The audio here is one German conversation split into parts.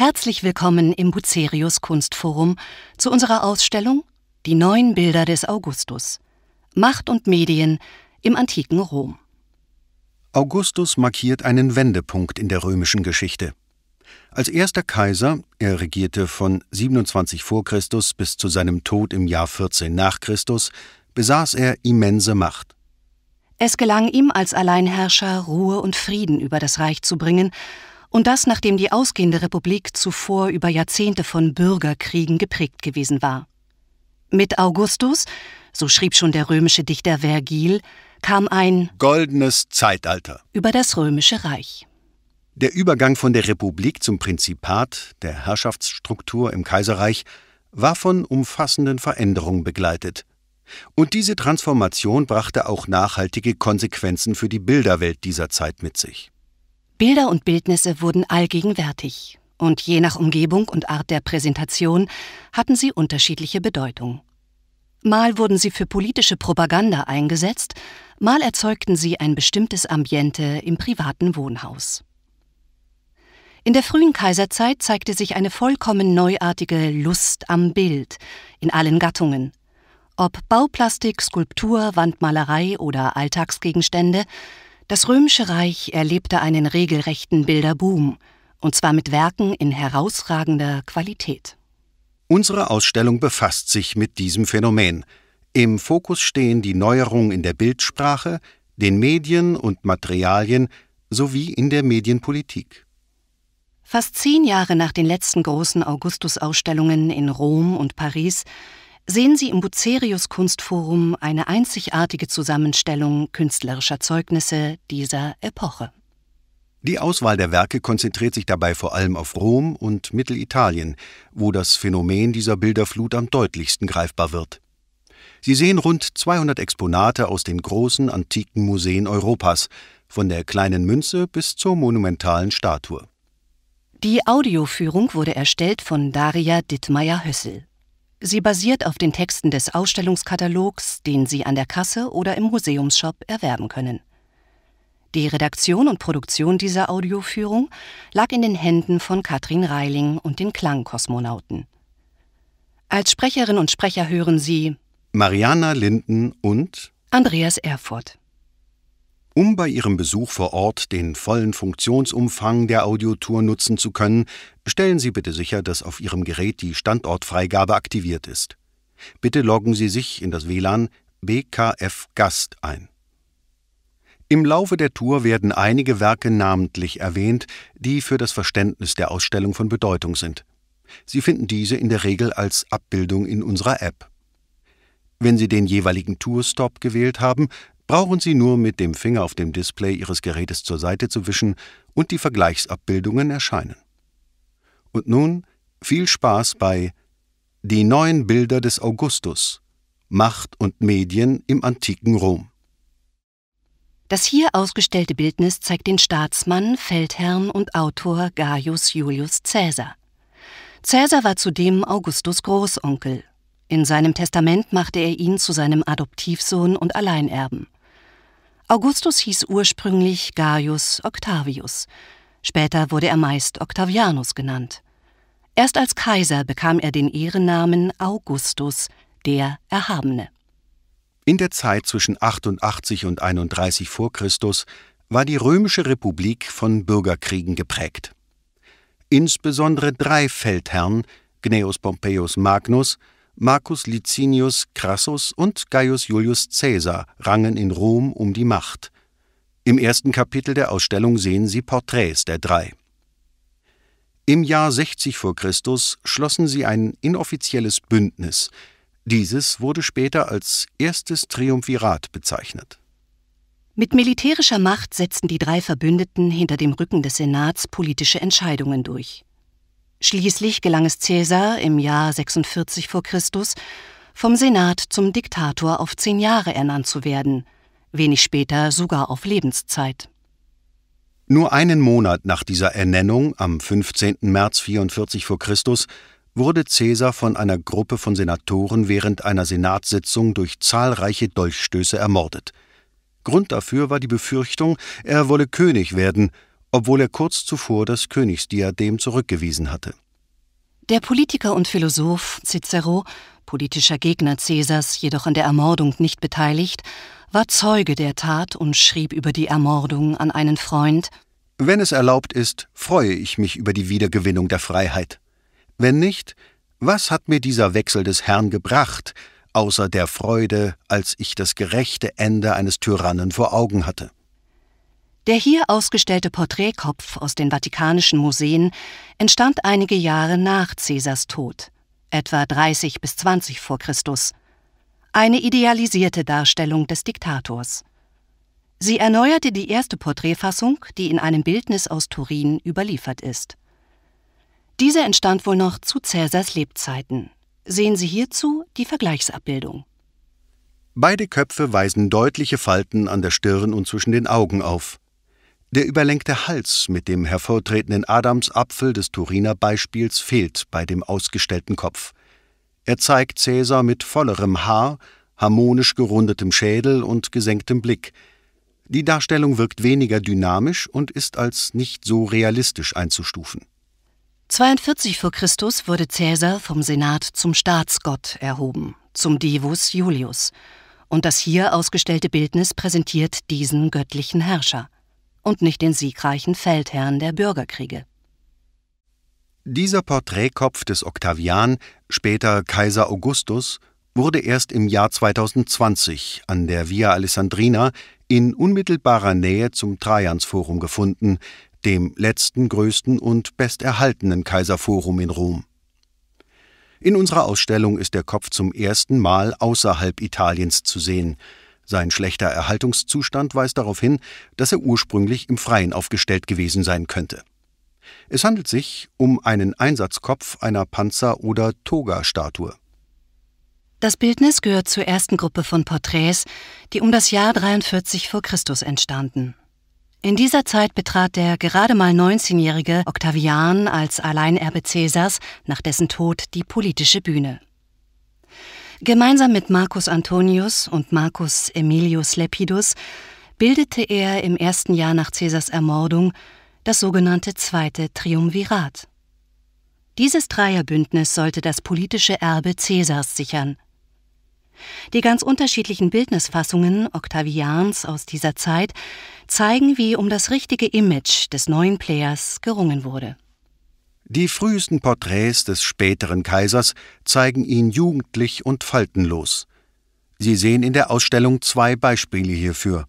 Herzlich willkommen im Bucerius Kunstforum zu unserer Ausstellung Die neuen Bilder des Augustus. Macht und Medien im antiken Rom. Augustus markiert einen Wendepunkt in der römischen Geschichte. Als erster Kaiser, er regierte von 27 v. Chr. bis zu seinem Tod im Jahr 14 nach Christus, besaß er immense Macht. Es gelang ihm als Alleinherrscher, Ruhe und Frieden über das Reich zu bringen und das nachdem die ausgehende Republik zuvor über Jahrzehnte von Bürgerkriegen geprägt gewesen war. Mit Augustus, so schrieb schon der römische Dichter Vergil, kam ein goldenes Zeitalter über das römische Reich. Der Übergang von der Republik zum Prinzipat, der Herrschaftsstruktur im Kaiserreich, war von umfassenden Veränderungen begleitet. Und diese Transformation brachte auch nachhaltige Konsequenzen für die Bilderwelt dieser Zeit mit sich. Bilder und Bildnisse wurden allgegenwärtig und je nach Umgebung und Art der Präsentation hatten sie unterschiedliche Bedeutung. Mal wurden sie für politische Propaganda eingesetzt, mal erzeugten sie ein bestimmtes Ambiente im privaten Wohnhaus. In der frühen Kaiserzeit zeigte sich eine vollkommen neuartige Lust am Bild in allen Gattungen. Ob Bauplastik, Skulptur, Wandmalerei oder Alltagsgegenstände, das Römische Reich erlebte einen regelrechten Bilderboom, und zwar mit Werken in herausragender Qualität. Unsere Ausstellung befasst sich mit diesem Phänomen. Im Fokus stehen die Neuerungen in der Bildsprache, den Medien und Materialien sowie in der Medienpolitik. Fast zehn Jahre nach den letzten großen Augustus-Ausstellungen in Rom und Paris sehen Sie im Bucerius Kunstforum eine einzigartige Zusammenstellung künstlerischer Zeugnisse dieser Epoche. Die Auswahl der Werke konzentriert sich dabei vor allem auf Rom und Mittelitalien, wo das Phänomen dieser Bilderflut am deutlichsten greifbar wird. Sie sehen rund 200 Exponate aus den großen antiken Museen Europas, von der kleinen Münze bis zur monumentalen Statue. Die Audioführung wurde erstellt von Daria Dittmeier-Hössel. Sie basiert auf den Texten des Ausstellungskatalogs, den Sie an der Kasse oder im Museumsshop erwerben können. Die Redaktion und Produktion dieser Audioführung lag in den Händen von Katrin Reiling und den Klangkosmonauten. Als Sprecherin und Sprecher hören Sie Mariana Linden und Andreas Erfurt. Um bei ihrem Besuch vor Ort den vollen Funktionsumfang der Audiotour nutzen zu können, stellen Sie bitte sicher, dass auf Ihrem Gerät die Standortfreigabe aktiviert ist. Bitte loggen Sie sich in das WLAN BKF Gast ein. Im Laufe der Tour werden einige Werke namentlich erwähnt, die für das Verständnis der Ausstellung von Bedeutung sind. Sie finden diese in der Regel als Abbildung in unserer App. Wenn Sie den jeweiligen Tourstop gewählt haben, brauchen Sie nur mit dem Finger auf dem Display Ihres Gerätes zur Seite zu wischen und die Vergleichsabbildungen erscheinen. Und nun viel Spaß bei Die neuen Bilder des Augustus Macht und Medien im antiken Rom. Das hier ausgestellte Bildnis zeigt den Staatsmann, Feldherrn und Autor Gaius Julius Caesar. Caesar war zudem Augustus Großonkel. In seinem Testament machte er ihn zu seinem Adoptivsohn und Alleinerben. Augustus hieß ursprünglich Gaius Octavius. Später wurde er meist Octavianus genannt. Erst als Kaiser bekam er den Ehrennamen Augustus, der Erhabene. In der Zeit zwischen 88 und 31 v. Chr. war die römische Republik von Bürgerkriegen geprägt. Insbesondere drei Feldherren, Gnaeus Pompeius Magnus, Marcus Licinius Crassus und Gaius Julius Caesar rangen in Rom um die Macht. Im ersten Kapitel der Ausstellung sehen Sie Porträts der drei. Im Jahr 60 v. Chr. schlossen sie ein inoffizielles Bündnis. Dieses wurde später als erstes Triumvirat bezeichnet. Mit militärischer Macht setzten die drei Verbündeten hinter dem Rücken des Senats politische Entscheidungen durch. Schließlich gelang es Caesar im Jahr 46 v. Chr. vom Senat zum Diktator auf zehn Jahre ernannt zu werden, wenig später sogar auf Lebenszeit. Nur einen Monat nach dieser Ernennung, am 15. März 44 v. Chr., wurde Caesar von einer Gruppe von Senatoren während einer Senatssitzung durch zahlreiche Dolchstöße ermordet. Grund dafür war die Befürchtung, er wolle König werden – obwohl er kurz zuvor das Königsdiadem zurückgewiesen hatte. Der Politiker und Philosoph Cicero, politischer Gegner Cäsars, jedoch an der Ermordung nicht beteiligt, war Zeuge der Tat und schrieb über die Ermordung an einen Freund Wenn es erlaubt ist, freue ich mich über die Wiedergewinnung der Freiheit. Wenn nicht, was hat mir dieser Wechsel des Herrn gebracht, außer der Freude, als ich das gerechte Ende eines Tyrannen vor Augen hatte? Der hier ausgestellte Porträtkopf aus den Vatikanischen Museen entstand einige Jahre nach Caesars Tod, etwa 30 bis 20 vor Christus. Eine idealisierte Darstellung des Diktators. Sie erneuerte die erste Porträtfassung, die in einem Bildnis aus Turin überliefert ist. Diese entstand wohl noch zu Caesars Lebzeiten. Sehen Sie hierzu die Vergleichsabbildung. Beide Köpfe weisen deutliche Falten an der Stirn und zwischen den Augen auf. Der überlenkte Hals mit dem hervortretenden Adamsapfel des Turiner Beispiels fehlt bei dem ausgestellten Kopf. Er zeigt Cäsar mit vollerem Haar, harmonisch gerundetem Schädel und gesenktem Blick. Die Darstellung wirkt weniger dynamisch und ist als nicht so realistisch einzustufen. 42 vor Christus wurde Cäsar vom Senat zum Staatsgott erhoben, zum Divus Julius, und das hier ausgestellte Bildnis präsentiert diesen göttlichen Herrscher und nicht den siegreichen Feldherrn der Bürgerkriege. Dieser Porträtkopf des Octavian, später Kaiser Augustus, wurde erst im Jahr 2020 an der Via Alessandrina in unmittelbarer Nähe zum Trajansforum gefunden, dem letzten größten und besterhaltenen Kaiserforum in Rom. In unserer Ausstellung ist der Kopf zum ersten Mal außerhalb Italiens zu sehen. Sein schlechter Erhaltungszustand weist darauf hin, dass er ursprünglich im Freien aufgestellt gewesen sein könnte. Es handelt sich um einen Einsatzkopf einer Panzer- oder Toga-Statue. Das Bildnis gehört zur ersten Gruppe von Porträts, die um das Jahr 43 v. Chr. entstanden. In dieser Zeit betrat der gerade mal 19-jährige Octavian als Alleinerbe Cäsars nach dessen Tod die politische Bühne. Gemeinsam mit Marcus Antonius und Marcus Aemilius Lepidus bildete er im ersten Jahr nach Caesars Ermordung das sogenannte Zweite Triumvirat. Dieses Dreierbündnis sollte das politische Erbe Caesars sichern. Die ganz unterschiedlichen Bildnisfassungen Octavians aus dieser Zeit zeigen, wie um das richtige Image des neuen Players gerungen wurde. Die frühesten Porträts des späteren Kaisers zeigen ihn jugendlich und faltenlos. Sie sehen in der Ausstellung zwei Beispiele hierfür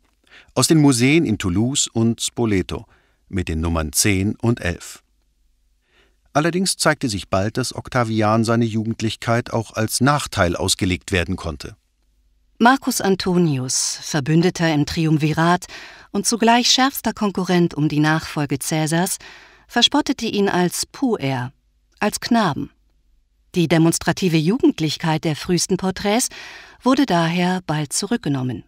aus den Museen in Toulouse und Spoleto mit den Nummern 10 und 11. Allerdings zeigte sich bald, dass Octavian seine Jugendlichkeit auch als Nachteil ausgelegt werden konnte. Marcus Antonius, Verbündeter im Triumvirat und zugleich schärfster Konkurrent um die Nachfolge Cäsars, verspottete ihn als Puer, als Knaben. Die demonstrative Jugendlichkeit der frühesten Porträts wurde daher bald zurückgenommen.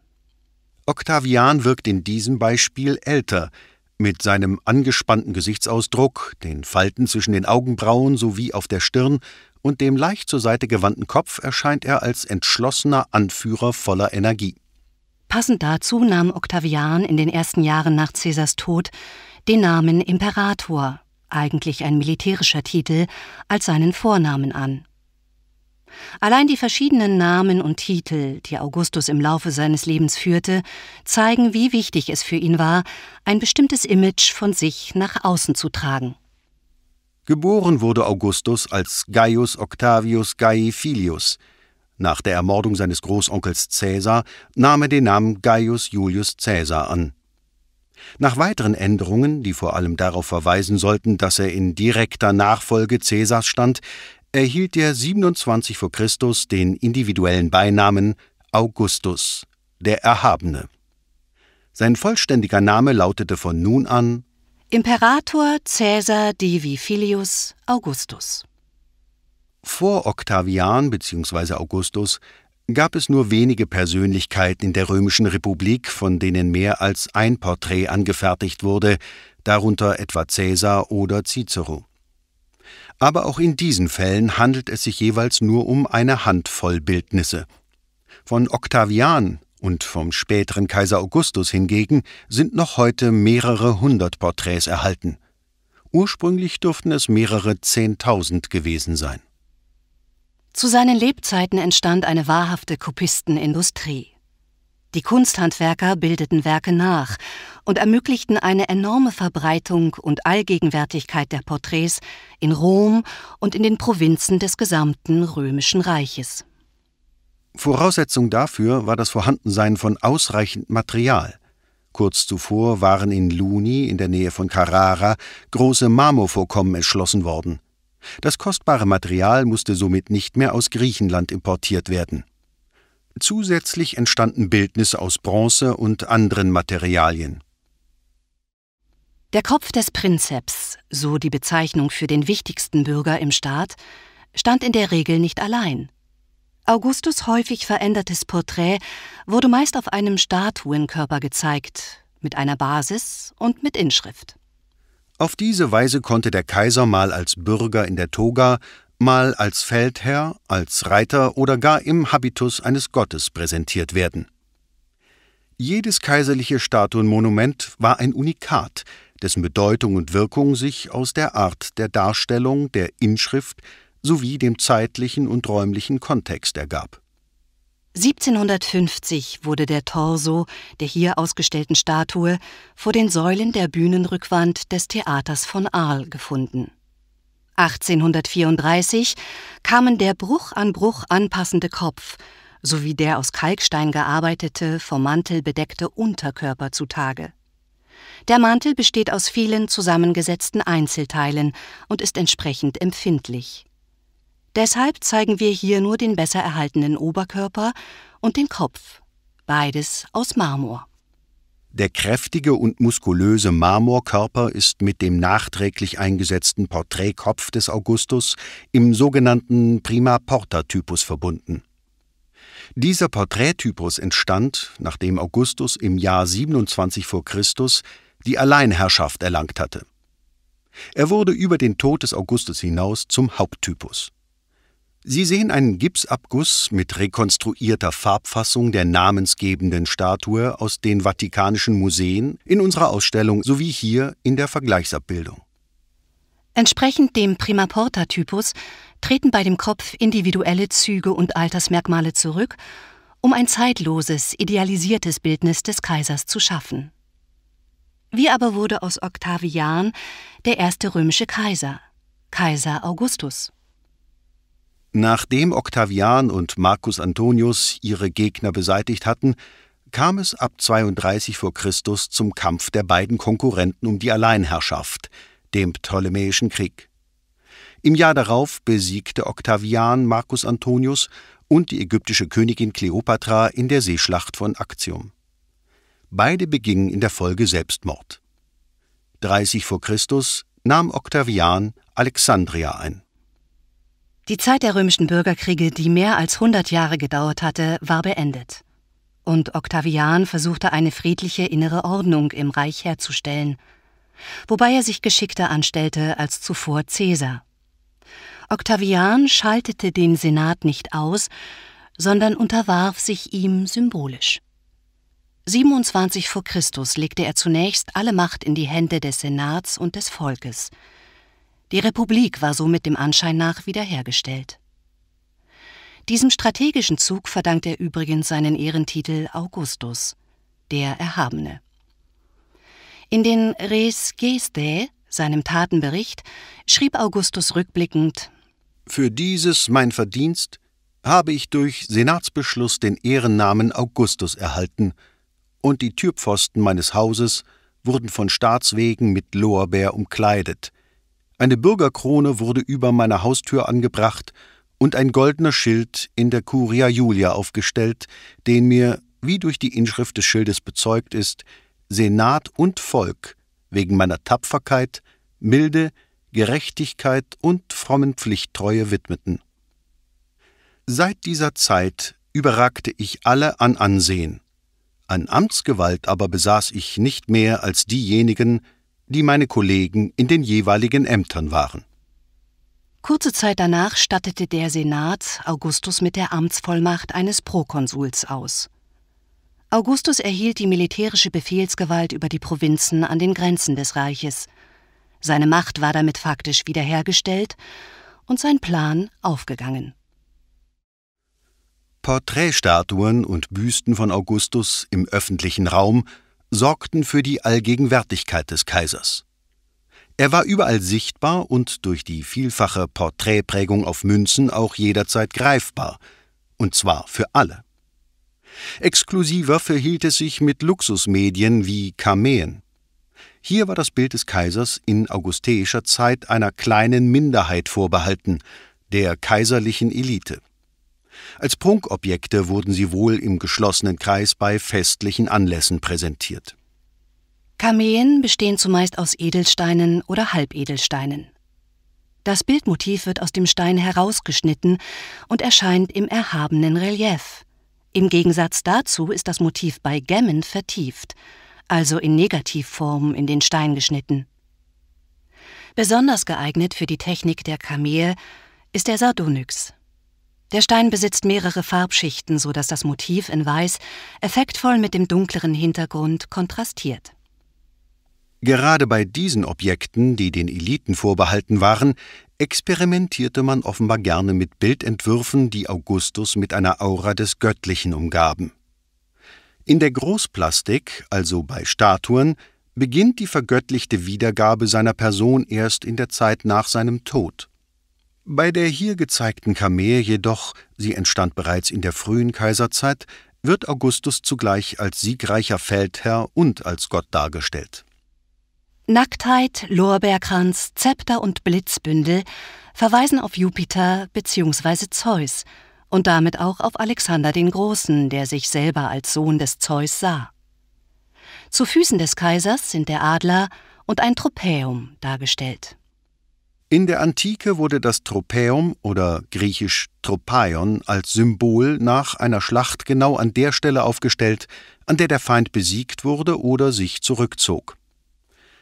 Octavian wirkt in diesem Beispiel älter, mit seinem angespannten Gesichtsausdruck, den Falten zwischen den Augenbrauen sowie auf der Stirn und dem leicht zur Seite gewandten Kopf erscheint er als entschlossener Anführer voller Energie. Passend dazu nahm Octavian in den ersten Jahren nach Cäsars Tod den Namen Imperator, eigentlich ein militärischer Titel, als seinen Vornamen an. Allein die verschiedenen Namen und Titel, die Augustus im Laufe seines Lebens führte, zeigen, wie wichtig es für ihn war, ein bestimmtes Image von sich nach außen zu tragen. Geboren wurde Augustus als Gaius Octavius Gai Filius. Nach der Ermordung seines Großonkels Caesar nahm er den Namen Gaius Julius Caesar an. Nach weiteren Änderungen, die vor allem darauf verweisen sollten, dass er in direkter Nachfolge Cäsars stand, erhielt er 27 v. Chr. den individuellen Beinamen Augustus, der Erhabene. Sein vollständiger Name lautete von nun an Imperator Caesar Divi Filius Augustus. Vor Octavian bzw. Augustus gab es nur wenige Persönlichkeiten in der Römischen Republik, von denen mehr als ein Porträt angefertigt wurde, darunter etwa Caesar oder Cicero. Aber auch in diesen Fällen handelt es sich jeweils nur um eine Handvoll Bildnisse. Von Octavian und vom späteren Kaiser Augustus hingegen sind noch heute mehrere hundert Porträts erhalten. Ursprünglich dürften es mehrere Zehntausend gewesen sein. Zu seinen Lebzeiten entstand eine wahrhafte Kopistenindustrie. Die Kunsthandwerker bildeten Werke nach und ermöglichten eine enorme Verbreitung und Allgegenwärtigkeit der Porträts in Rom und in den Provinzen des gesamten römischen Reiches. Voraussetzung dafür war das Vorhandensein von ausreichend Material. Kurz zuvor waren in Luni in der Nähe von Carrara große Marmorvorkommen erschlossen worden. Das kostbare Material musste somit nicht mehr aus Griechenland importiert werden. Zusätzlich entstanden Bildnisse aus Bronze und anderen Materialien. Der Kopf des Prinzeps, so die Bezeichnung für den wichtigsten Bürger im Staat, stand in der Regel nicht allein. Augustus häufig verändertes Porträt wurde meist auf einem Statuenkörper gezeigt, mit einer Basis und mit Inschrift. Auf diese Weise konnte der Kaiser mal als Bürger in der Toga, mal als Feldherr, als Reiter oder gar im Habitus eines Gottes präsentiert werden. Jedes kaiserliche Statuenmonument war ein Unikat, dessen Bedeutung und Wirkung sich aus der Art der Darstellung, der Inschrift sowie dem zeitlichen und räumlichen Kontext ergab. 1750 wurde der Torso der hier ausgestellten Statue vor den Säulen der Bühnenrückwand des Theaters von Arles gefunden. 1834 kamen der Bruch an Bruch anpassende Kopf sowie der aus Kalkstein gearbeitete, vom Mantel bedeckte Unterkörper zutage. Der Mantel besteht aus vielen zusammengesetzten Einzelteilen und ist entsprechend empfindlich Deshalb zeigen wir hier nur den besser erhaltenen Oberkörper und den Kopf, beides aus Marmor. Der kräftige und muskulöse Marmorkörper ist mit dem nachträglich eingesetzten Porträtkopf des Augustus im sogenannten Prima Porta-Typus verbunden. Dieser Porträttypus entstand, nachdem Augustus im Jahr 27 v. Chr. die Alleinherrschaft erlangt hatte. Er wurde über den Tod des Augustus hinaus zum Haupttypus. Sie sehen einen Gipsabguss mit rekonstruierter Farbfassung der namensgebenden Statue aus den Vatikanischen Museen in unserer Ausstellung sowie hier in der Vergleichsabbildung. Entsprechend dem Prima Porta typus treten bei dem Kopf individuelle Züge und Altersmerkmale zurück, um ein zeitloses, idealisiertes Bildnis des Kaisers zu schaffen. Wie aber wurde aus Octavian der erste römische Kaiser, Kaiser Augustus? Nachdem Octavian und Marcus Antonius ihre Gegner beseitigt hatten, kam es ab 32 vor Christus zum Kampf der beiden Konkurrenten um die Alleinherrschaft, dem Ptolemäischen Krieg. Im Jahr darauf besiegte Octavian Marcus Antonius und die ägyptische Königin Kleopatra in der Seeschlacht von Actium. Beide begingen in der Folge Selbstmord. 30 vor Christus nahm Octavian Alexandria ein. Die Zeit der römischen Bürgerkriege, die mehr als 100 Jahre gedauert hatte, war beendet. Und Octavian versuchte eine friedliche innere Ordnung im Reich herzustellen, wobei er sich geschickter anstellte als zuvor Caesar. Octavian schaltete den Senat nicht aus, sondern unterwarf sich ihm symbolisch. 27 vor Christus legte er zunächst alle Macht in die Hände des Senats und des Volkes – die Republik war somit dem Anschein nach wiederhergestellt. Diesem strategischen Zug verdankt er übrigens seinen Ehrentitel Augustus, der Erhabene. In den Res Gestae, seinem Tatenbericht, schrieb Augustus rückblickend: Für dieses mein Verdienst habe ich durch Senatsbeschluss den Ehrennamen Augustus erhalten, und die Türpfosten meines Hauses wurden von Staatswegen mit Lorbeer umkleidet, eine Bürgerkrone wurde über meiner Haustür angebracht und ein goldener Schild in der Curia Julia aufgestellt, den mir, wie durch die Inschrift des Schildes bezeugt ist, Senat und Volk wegen meiner Tapferkeit, Milde, Gerechtigkeit und frommen Pflichttreue widmeten. Seit dieser Zeit überragte ich alle an Ansehen. An Amtsgewalt aber besaß ich nicht mehr als diejenigen, die meine Kollegen in den jeweiligen Ämtern waren. Kurze Zeit danach stattete der Senat Augustus mit der Amtsvollmacht eines Prokonsuls aus. Augustus erhielt die militärische Befehlsgewalt über die Provinzen an den Grenzen des Reiches. Seine Macht war damit faktisch wiederhergestellt und sein Plan aufgegangen. Porträtstatuen und Büsten von Augustus im öffentlichen Raum sorgten für die Allgegenwärtigkeit des Kaisers. Er war überall sichtbar und durch die vielfache Porträtprägung auf Münzen auch jederzeit greifbar, und zwar für alle. Exklusiver verhielt es sich mit Luxusmedien wie Kameen. Hier war das Bild des Kaisers in augusteischer Zeit einer kleinen Minderheit vorbehalten, der kaiserlichen Elite. Als Prunkobjekte wurden sie wohl im geschlossenen Kreis bei festlichen Anlässen präsentiert. Kameen bestehen zumeist aus Edelsteinen oder Halbedelsteinen. Das Bildmotiv wird aus dem Stein herausgeschnitten und erscheint im erhabenen Relief. Im Gegensatz dazu ist das Motiv bei Gemmen vertieft, also in Negativform in den Stein geschnitten. Besonders geeignet für die Technik der Kamee ist der Sardonyx. Der Stein besitzt mehrere Farbschichten, so dass das Motiv in Weiß effektvoll mit dem dunkleren Hintergrund kontrastiert. Gerade bei diesen Objekten, die den Eliten vorbehalten waren, experimentierte man offenbar gerne mit Bildentwürfen, die Augustus mit einer Aura des Göttlichen umgaben. In der Großplastik, also bei Statuen, beginnt die vergöttlichte Wiedergabe seiner Person erst in der Zeit nach seinem Tod. Bei der hier gezeigten Kamee jedoch, sie entstand bereits in der frühen Kaiserzeit, wird Augustus zugleich als siegreicher Feldherr und als Gott dargestellt. Nacktheit, Lorbeerkranz, Zepter und Blitzbündel verweisen auf Jupiter bzw. Zeus und damit auch auf Alexander den Großen, der sich selber als Sohn des Zeus sah. Zu Füßen des Kaisers sind der Adler und ein Tropäum dargestellt. In der Antike wurde das Tropäum oder griechisch Tropaion als Symbol nach einer Schlacht genau an der Stelle aufgestellt, an der der Feind besiegt wurde oder sich zurückzog.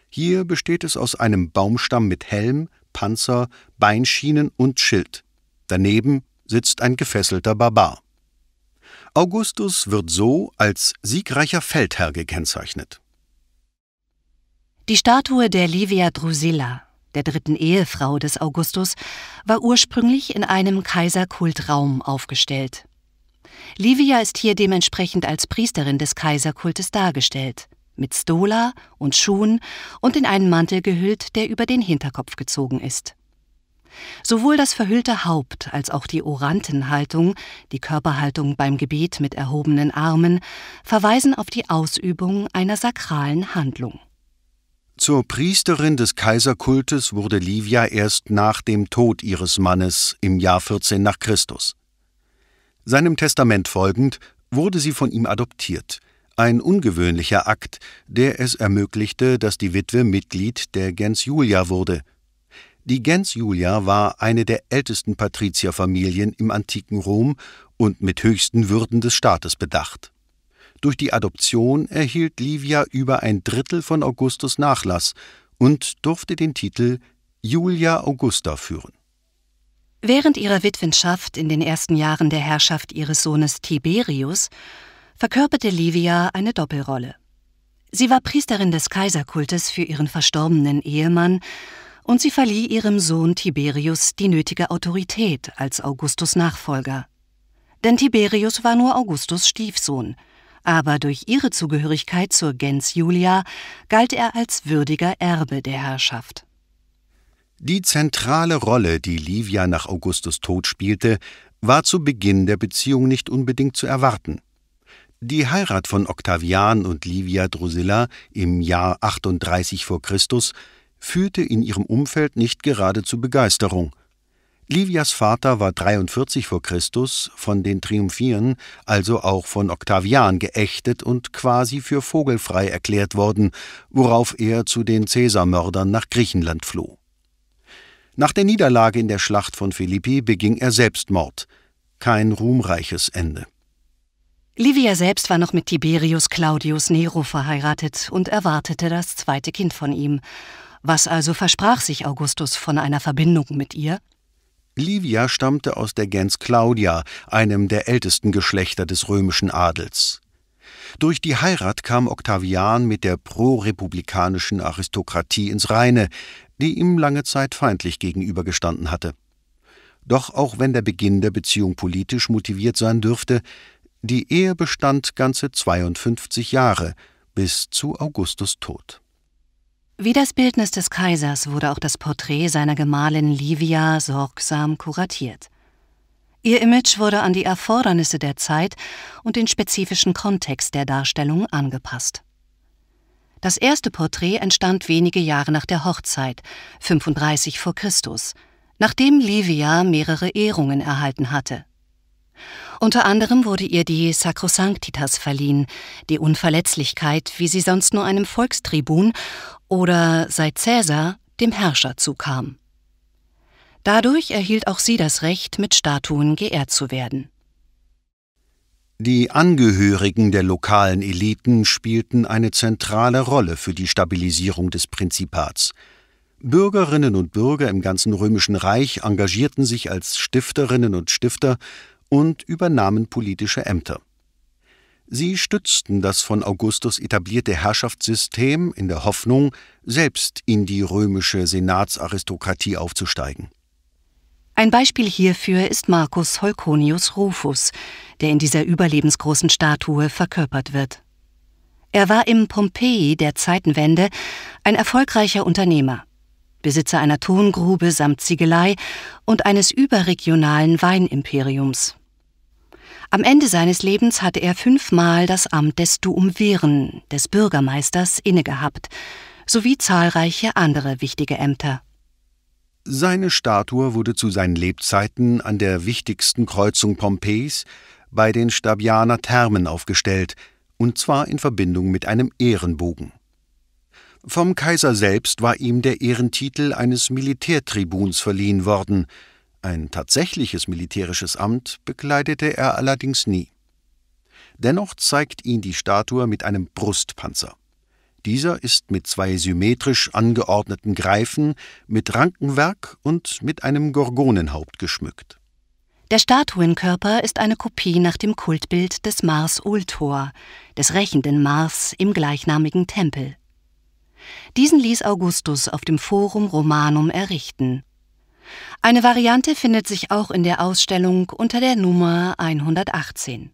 Hier besteht es aus einem Baumstamm mit Helm, Panzer, Beinschienen und Schild. Daneben sitzt ein gefesselter Barbar. Augustus wird so als siegreicher Feldherr gekennzeichnet. Die Statue der Livia Drusilla der dritten Ehefrau des Augustus, war ursprünglich in einem Kaiserkultraum aufgestellt. Livia ist hier dementsprechend als Priesterin des Kaiserkultes dargestellt, mit Stola und Schuhen und in einen Mantel gehüllt, der über den Hinterkopf gezogen ist. Sowohl das verhüllte Haupt als auch die Orantenhaltung, die Körperhaltung beim Gebet mit erhobenen Armen, verweisen auf die Ausübung einer sakralen Handlung. Zur Priesterin des Kaiserkultes wurde Livia erst nach dem Tod ihres Mannes im Jahr 14 nach Christus. Seinem Testament folgend wurde sie von ihm adoptiert, ein ungewöhnlicher Akt, der es ermöglichte, dass die Witwe Mitglied der Gens Julia wurde. Die Gens Julia war eine der ältesten Patrizierfamilien im antiken Rom und mit höchsten Würden des Staates bedacht. Durch die Adoption erhielt Livia über ein Drittel von Augustus Nachlass und durfte den Titel Julia Augusta führen. Während ihrer Witwenschaft in den ersten Jahren der Herrschaft ihres Sohnes Tiberius verkörperte Livia eine Doppelrolle. Sie war Priesterin des Kaiserkultes für ihren verstorbenen Ehemann und sie verlieh ihrem Sohn Tiberius die nötige Autorität als Augustus Nachfolger. Denn Tiberius war nur Augustus Stiefsohn – aber durch ihre Zugehörigkeit zur Gens Julia galt er als würdiger Erbe der Herrschaft. Die zentrale Rolle, die Livia nach Augustus Tod spielte, war zu Beginn der Beziehung nicht unbedingt zu erwarten. Die Heirat von Octavian und Livia Drusilla im Jahr 38 v. Chr. führte in ihrem Umfeld nicht gerade zu Begeisterung. Livias Vater war 43 vor Christus von den Triumphieren, also auch von Octavian, geächtet und quasi für vogelfrei erklärt worden, worauf er zu den Cäsarmördern nach Griechenland floh. Nach der Niederlage in der Schlacht von Philippi beging er Selbstmord. Kein ruhmreiches Ende. Livia selbst war noch mit Tiberius Claudius Nero verheiratet und erwartete das zweite Kind von ihm. Was also versprach sich Augustus von einer Verbindung mit ihr? Livia stammte aus der Gens Claudia, einem der ältesten Geschlechter des römischen Adels. Durch die Heirat kam Octavian mit der prorepublikanischen Aristokratie ins Reine, die ihm lange Zeit feindlich gegenübergestanden hatte. Doch auch wenn der Beginn der Beziehung politisch motiviert sein dürfte, die Ehe bestand ganze 52 Jahre bis zu Augustus Tod. Wie das Bildnis des Kaisers wurde auch das Porträt seiner Gemahlin Livia sorgsam kuratiert. Ihr Image wurde an die Erfordernisse der Zeit und den spezifischen Kontext der Darstellung angepasst. Das erste Porträt entstand wenige Jahre nach der Hochzeit, 35 v. Chr., nachdem Livia mehrere Ehrungen erhalten hatte. Unter anderem wurde ihr die Sacrosanctitas verliehen, die Unverletzlichkeit, wie sie sonst nur einem Volkstribun oder seit Caesar dem Herrscher zukam. Dadurch erhielt auch sie das Recht, mit Statuen geehrt zu werden. Die Angehörigen der lokalen Eliten spielten eine zentrale Rolle für die Stabilisierung des Prinzipats. Bürgerinnen und Bürger im ganzen römischen Reich engagierten sich als Stifterinnen und Stifter und übernahmen politische Ämter. Sie stützten das von Augustus etablierte Herrschaftssystem in der Hoffnung, selbst in die römische Senatsaristokratie aufzusteigen. Ein Beispiel hierfür ist Marcus Holconius Rufus, der in dieser überlebensgroßen Statue verkörpert wird. Er war im Pompeji der Zeitenwende ein erfolgreicher Unternehmer, Besitzer einer Tongrube samt Ziegelei und eines überregionalen Weinimperiums. Am Ende seines Lebens hatte er fünfmal das Amt des Duumviren, des Bürgermeisters, innegehabt, sowie zahlreiche andere wichtige Ämter. Seine Statue wurde zu seinen Lebzeiten an der wichtigsten Kreuzung Pompeis bei den Stabianer Thermen aufgestellt, und zwar in Verbindung mit einem Ehrenbogen. Vom Kaiser selbst war ihm der Ehrentitel eines Militärtribuns verliehen worden – ein tatsächliches militärisches Amt bekleidete er allerdings nie. Dennoch zeigt ihn die Statue mit einem Brustpanzer. Dieser ist mit zwei symmetrisch angeordneten Greifen, mit Rankenwerk und mit einem Gorgonenhaupt geschmückt. Der Statuenkörper ist eine Kopie nach dem Kultbild des Mars Ultor, des rächenden Mars im gleichnamigen Tempel. Diesen ließ Augustus auf dem Forum Romanum errichten. Eine Variante findet sich auch in der Ausstellung unter der Nummer 118.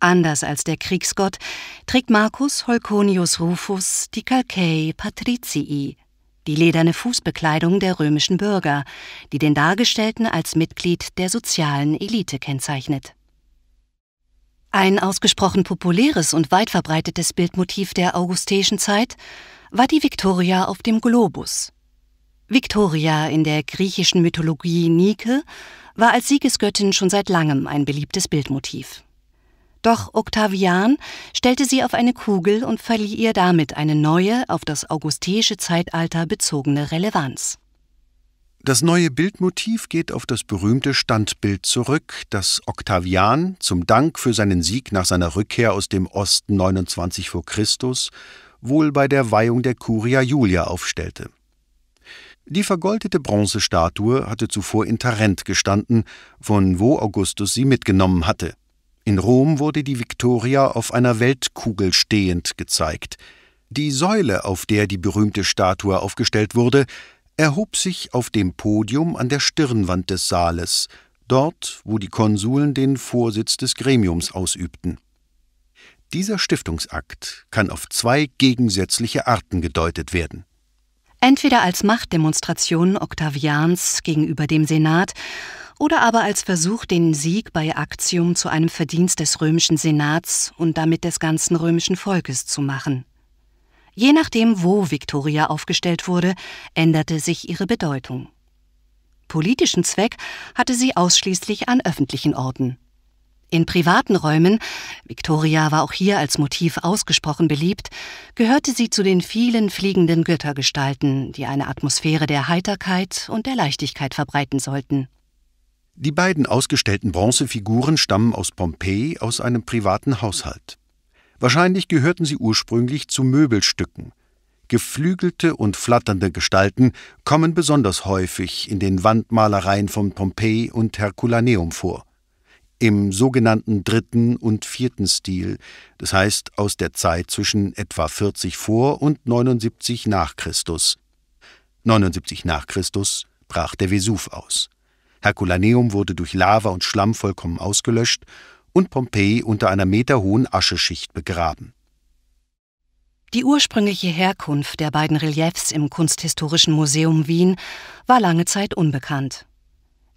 Anders als der Kriegsgott trägt Marcus Holconius Rufus die Calcae Patricii, die lederne Fußbekleidung der römischen Bürger, die den Dargestellten als Mitglied der sozialen Elite kennzeichnet. Ein ausgesprochen populäres und weit verbreitetes Bildmotiv der augustäischen Zeit war die Victoria auf dem Globus, Victoria in der griechischen Mythologie Nike war als Siegesgöttin schon seit langem ein beliebtes Bildmotiv. Doch Octavian stellte sie auf eine Kugel und verlieh ihr damit eine neue, auf das augusteische Zeitalter bezogene Relevanz. Das neue Bildmotiv geht auf das berühmte Standbild zurück, das Octavian zum Dank für seinen Sieg nach seiner Rückkehr aus dem Osten 29 v. Chr. wohl bei der Weihung der Curia Julia aufstellte. Die vergoldete Bronzestatue hatte zuvor in Tarent gestanden, von wo Augustus sie mitgenommen hatte. In Rom wurde die Victoria auf einer Weltkugel stehend gezeigt. Die Säule, auf der die berühmte Statue aufgestellt wurde, erhob sich auf dem Podium an der Stirnwand des Saales, dort, wo die Konsuln den Vorsitz des Gremiums ausübten. Dieser Stiftungsakt kann auf zwei gegensätzliche Arten gedeutet werden entweder als Machtdemonstration Octavians gegenüber dem Senat oder aber als Versuch, den Sieg bei Actium zu einem Verdienst des römischen Senats und damit des ganzen römischen Volkes zu machen. Je nachdem, wo Victoria aufgestellt wurde, änderte sich ihre Bedeutung. Politischen Zweck hatte sie ausschließlich an öffentlichen Orten. In privaten Räumen, Victoria war auch hier als Motiv ausgesprochen beliebt, gehörte sie zu den vielen fliegenden Göttergestalten, die eine Atmosphäre der Heiterkeit und der Leichtigkeit verbreiten sollten. Die beiden ausgestellten Bronzefiguren stammen aus Pompeji aus einem privaten Haushalt. Wahrscheinlich gehörten sie ursprünglich zu Möbelstücken. Geflügelte und flatternde Gestalten kommen besonders häufig in den Wandmalereien von Pompeji und Herkulaneum vor im sogenannten dritten und vierten Stil, das heißt aus der Zeit zwischen etwa 40 vor und 79 nach Christus. 79 nach Christus brach der Vesuv aus. Herculaneum wurde durch Lava und Schlamm vollkommen ausgelöscht und Pompeji unter einer meterhohen Ascheschicht begraben. Die ursprüngliche Herkunft der beiden Reliefs im Kunsthistorischen Museum Wien war lange Zeit unbekannt.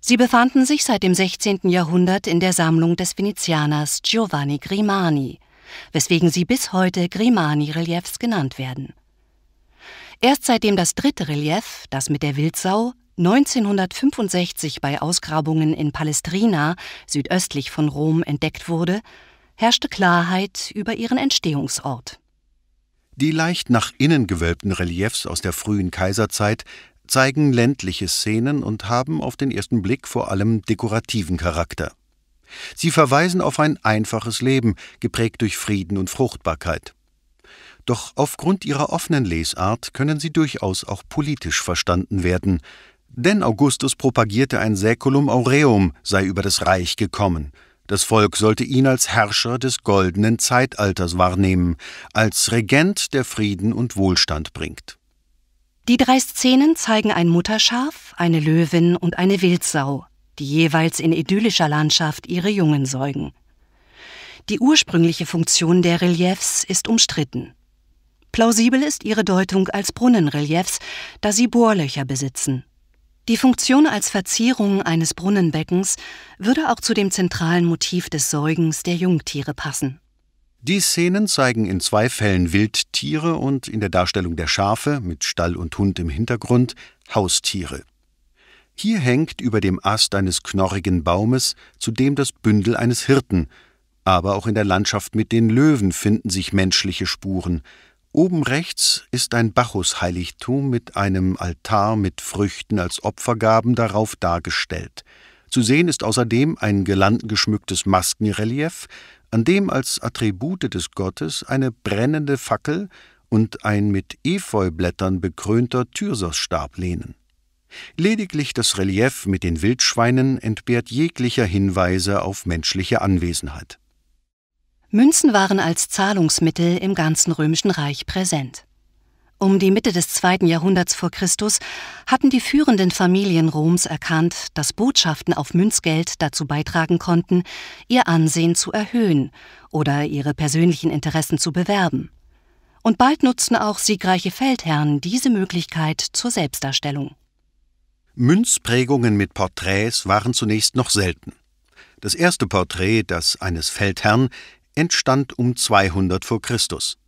Sie befanden sich seit dem 16. Jahrhundert in der Sammlung des Venezianers Giovanni Grimani, weswegen sie bis heute Grimani-Reliefs genannt werden. Erst seitdem das dritte Relief, das mit der Wildsau, 1965 bei Ausgrabungen in Palestrina, südöstlich von Rom, entdeckt wurde, herrschte Klarheit über ihren Entstehungsort. Die leicht nach innen gewölbten Reliefs aus der frühen Kaiserzeit zeigen ländliche Szenen und haben auf den ersten Blick vor allem dekorativen Charakter. Sie verweisen auf ein einfaches Leben, geprägt durch Frieden und Fruchtbarkeit. Doch aufgrund ihrer offenen Lesart können sie durchaus auch politisch verstanden werden, denn Augustus propagierte ein Säculum Aureum sei über das Reich gekommen. Das Volk sollte ihn als Herrscher des goldenen Zeitalters wahrnehmen, als Regent, der Frieden und Wohlstand bringt. Die drei Szenen zeigen ein Mutterschaf, eine Löwin und eine Wildsau, die jeweils in idyllischer Landschaft ihre Jungen säugen. Die ursprüngliche Funktion der Reliefs ist umstritten. Plausibel ist ihre Deutung als Brunnenreliefs, da sie Bohrlöcher besitzen. Die Funktion als Verzierung eines Brunnenbeckens würde auch zu dem zentralen Motiv des Säugens der Jungtiere passen. Die Szenen zeigen in zwei Fällen Wildtiere und in der Darstellung der Schafe mit Stall und Hund im Hintergrund Haustiere. Hier hängt über dem Ast eines knorrigen Baumes zudem das Bündel eines Hirten, aber auch in der Landschaft mit den Löwen finden sich menschliche Spuren. Oben rechts ist ein Bacchusheiligtum mit einem Altar mit Früchten als Opfergaben darauf dargestellt. Zu sehen ist außerdem ein gelandengeschmücktes Maskenrelief an dem als Attribute des Gottes eine brennende Fackel und ein mit Efeublättern bekrönter Thyrsosstab lehnen. Lediglich das Relief mit den Wildschweinen entbehrt jeglicher Hinweise auf menschliche Anwesenheit. Münzen waren als Zahlungsmittel im ganzen römischen Reich präsent. Um die Mitte des zweiten Jahrhunderts vor Christus hatten die führenden Familien Roms erkannt, dass Botschaften auf Münzgeld dazu beitragen konnten, ihr Ansehen zu erhöhen oder ihre persönlichen Interessen zu bewerben. Und bald nutzten auch siegreiche Feldherren diese Möglichkeit zur Selbstdarstellung. Münzprägungen mit Porträts waren zunächst noch selten. Das erste Porträt, das eines Feldherrn, entstand um 200 vor Christus.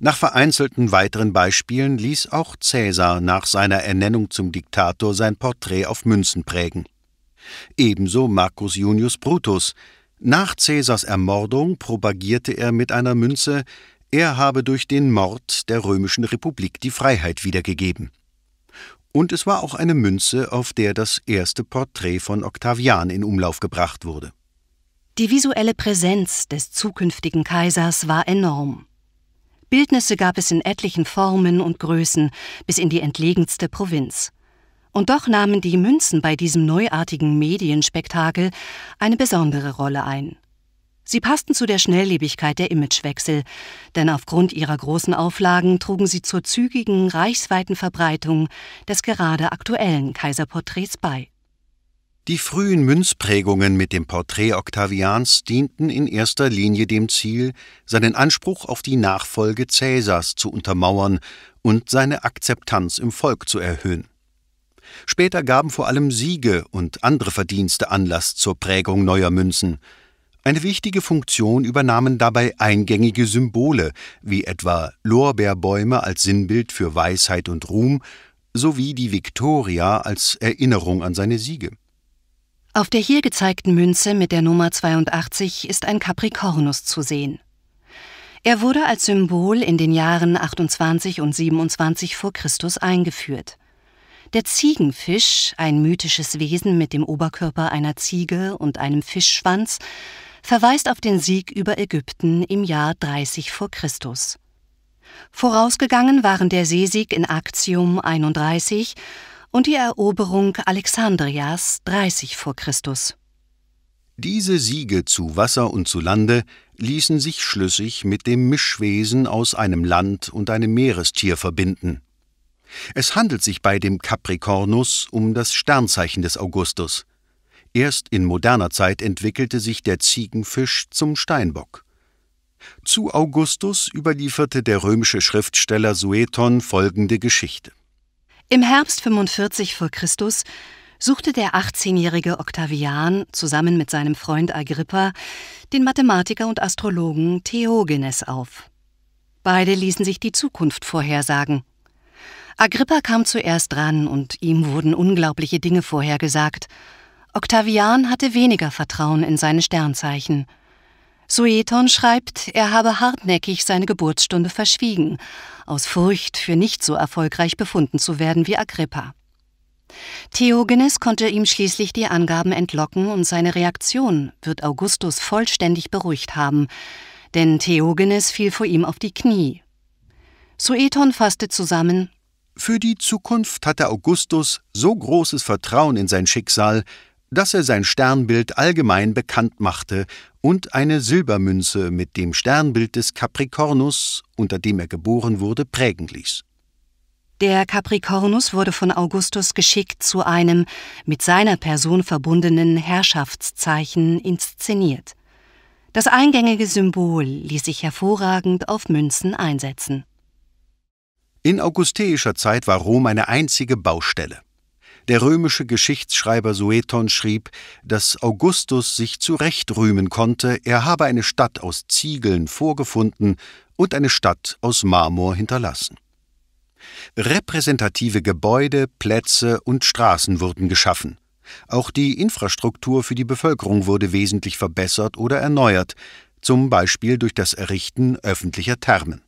Nach vereinzelten weiteren Beispielen ließ auch Cäsar nach seiner Ernennung zum Diktator sein Porträt auf Münzen prägen. Ebenso Marcus Junius Brutus. Nach Cäsars Ermordung propagierte er mit einer Münze, er habe durch den Mord der römischen Republik die Freiheit wiedergegeben. Und es war auch eine Münze, auf der das erste Porträt von Octavian in Umlauf gebracht wurde. Die visuelle Präsenz des zukünftigen Kaisers war enorm. Bildnisse gab es in etlichen Formen und Größen bis in die entlegenste Provinz. Und doch nahmen die Münzen bei diesem neuartigen Medienspektakel eine besondere Rolle ein. Sie passten zu der Schnelllebigkeit der Imagewechsel, denn aufgrund ihrer großen Auflagen trugen sie zur zügigen, reichsweiten Verbreitung des gerade aktuellen Kaiserporträts bei. Die frühen Münzprägungen mit dem Porträt Octavians dienten in erster Linie dem Ziel, seinen Anspruch auf die Nachfolge Cäsars zu untermauern und seine Akzeptanz im Volk zu erhöhen. Später gaben vor allem Siege und andere Verdienste Anlass zur Prägung neuer Münzen. Eine wichtige Funktion übernahmen dabei eingängige Symbole, wie etwa Lorbeerbäume als Sinnbild für Weisheit und Ruhm sowie die Viktoria als Erinnerung an seine Siege. Auf der hier gezeigten Münze mit der Nummer 82 ist ein Capricornus zu sehen. Er wurde als Symbol in den Jahren 28 und 27 vor Christus eingeführt. Der Ziegenfisch, ein mythisches Wesen mit dem Oberkörper einer Ziege und einem Fischschwanz, verweist auf den Sieg über Ägypten im Jahr 30 vor Christus. Vorausgegangen waren der Seesieg in Actium 31 und die Eroberung Alexandrias 30 v. Chr. Diese Siege zu Wasser und zu Lande ließen sich schlüssig mit dem Mischwesen aus einem Land und einem Meerestier verbinden. Es handelt sich bei dem Capricornus um das Sternzeichen des Augustus. Erst in moderner Zeit entwickelte sich der Ziegenfisch zum Steinbock. Zu Augustus überlieferte der römische Schriftsteller Sueton folgende Geschichte. Im Herbst 45 vor Christus suchte der 18-jährige Octavian zusammen mit seinem Freund Agrippa den Mathematiker und Astrologen Theogenes auf. Beide ließen sich die Zukunft vorhersagen. Agrippa kam zuerst dran und ihm wurden unglaubliche Dinge vorhergesagt. Octavian hatte weniger Vertrauen in seine Sternzeichen. Sueton schreibt, er habe hartnäckig seine Geburtsstunde verschwiegen aus Furcht für nicht so erfolgreich befunden zu werden wie Agrippa. Theogenes konnte ihm schließlich die Angaben entlocken und seine Reaktion wird Augustus vollständig beruhigt haben, denn Theogenes fiel vor ihm auf die Knie. Sueton fasste zusammen: Für die Zukunft hatte Augustus so großes Vertrauen in sein Schicksal, dass er sein Sternbild allgemein bekannt machte und eine Silbermünze mit dem Sternbild des Capricornus, unter dem er geboren wurde, prägen ließ. Der Capricornus wurde von Augustus geschickt zu einem mit seiner Person verbundenen Herrschaftszeichen inszeniert. Das eingängige Symbol ließ sich hervorragend auf Münzen einsetzen. In augusteischer Zeit war Rom eine einzige Baustelle. Der römische Geschichtsschreiber Sueton schrieb, dass Augustus sich zu Recht rühmen konnte, er habe eine Stadt aus Ziegeln vorgefunden und eine Stadt aus Marmor hinterlassen. Repräsentative Gebäude, Plätze und Straßen wurden geschaffen. Auch die Infrastruktur für die Bevölkerung wurde wesentlich verbessert oder erneuert, zum Beispiel durch das Errichten öffentlicher Thermen.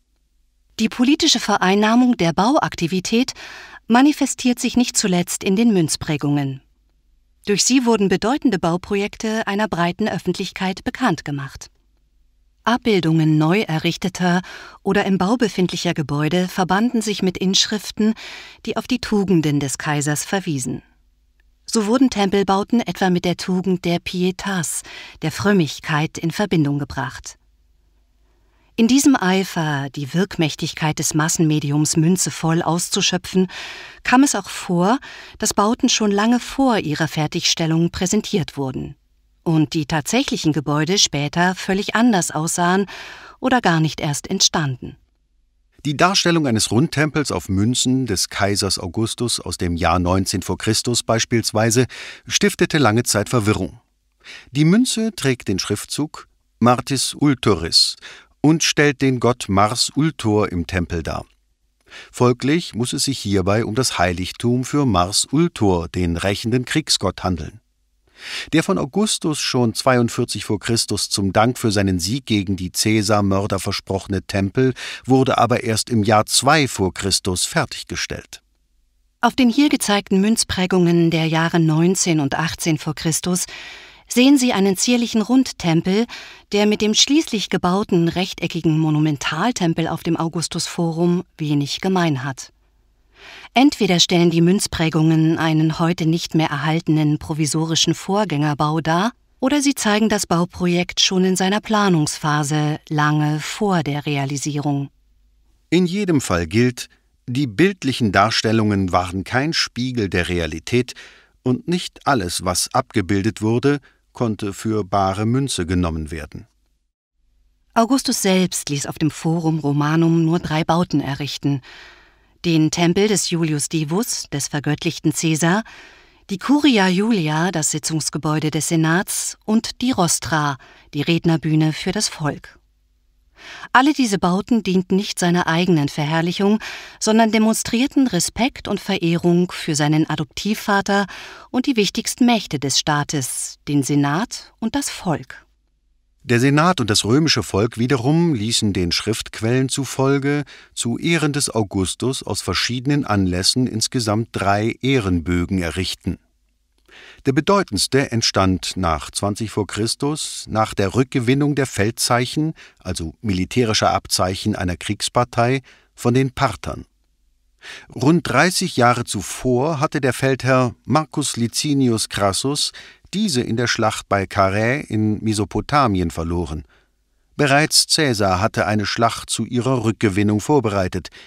Die politische Vereinnahmung der Bauaktivität manifestiert sich nicht zuletzt in den Münzprägungen. Durch sie wurden bedeutende Bauprojekte einer breiten Öffentlichkeit bekannt gemacht. Abbildungen neu errichteter oder im Bau befindlicher Gebäude verbanden sich mit Inschriften, die auf die Tugenden des Kaisers verwiesen. So wurden Tempelbauten etwa mit der Tugend der Pietas, der Frömmigkeit, in Verbindung gebracht. In diesem Eifer, die Wirkmächtigkeit des Massenmediums münzevoll auszuschöpfen, kam es auch vor, dass Bauten schon lange vor ihrer Fertigstellung präsentiert wurden und die tatsächlichen Gebäude später völlig anders aussahen oder gar nicht erst entstanden. Die Darstellung eines Rundtempels auf Münzen des Kaisers Augustus aus dem Jahr 19 v. Chr. beispielsweise stiftete lange Zeit Verwirrung. Die Münze trägt den Schriftzug Martis Ultoris und stellt den Gott Mars Ultor im Tempel dar. Folglich muss es sich hierbei um das Heiligtum für Mars Ultor, den rächenden Kriegsgott, handeln. Der von Augustus schon 42 v. Chr. zum Dank für seinen Sieg gegen die Cäsar-Mörder versprochene Tempel wurde aber erst im Jahr 2 v. Chr. fertiggestellt. Auf den hier gezeigten Münzprägungen der Jahre 19 und 18 v. Chr sehen Sie einen zierlichen Rundtempel, der mit dem schließlich gebauten rechteckigen Monumentaltempel auf dem Augustusforum wenig gemein hat. Entweder stellen die Münzprägungen einen heute nicht mehr erhaltenen provisorischen Vorgängerbau dar, oder sie zeigen das Bauprojekt schon in seiner Planungsphase lange vor der Realisierung. In jedem Fall gilt, die bildlichen Darstellungen waren kein Spiegel der Realität, und nicht alles, was abgebildet wurde, konnte für bare Münze genommen werden. Augustus selbst ließ auf dem Forum Romanum nur drei Bauten errichten: den Tempel des Julius Divus, des vergöttlichten Caesar, die Curia Julia, das Sitzungsgebäude des Senats, und die Rostra, die Rednerbühne für das Volk. Alle diese Bauten dienten nicht seiner eigenen Verherrlichung, sondern demonstrierten Respekt und Verehrung für seinen Adoptivvater und die wichtigsten Mächte des Staates, den Senat und das Volk. Der Senat und das römische Volk wiederum ließen den Schriftquellen zufolge zu Ehren des Augustus aus verschiedenen Anlässen insgesamt drei Ehrenbögen errichten. Der bedeutendste entstand nach 20 vor Christus, nach der Rückgewinnung der Feldzeichen, also militärischer Abzeichen einer Kriegspartei, von den Parthern. Rund 30 Jahre zuvor hatte der Feldherr Marcus Licinius Crassus diese in der Schlacht bei Carrhae in Mesopotamien verloren. Bereits Caesar hatte eine Schlacht zu ihrer Rückgewinnung vorbereitet –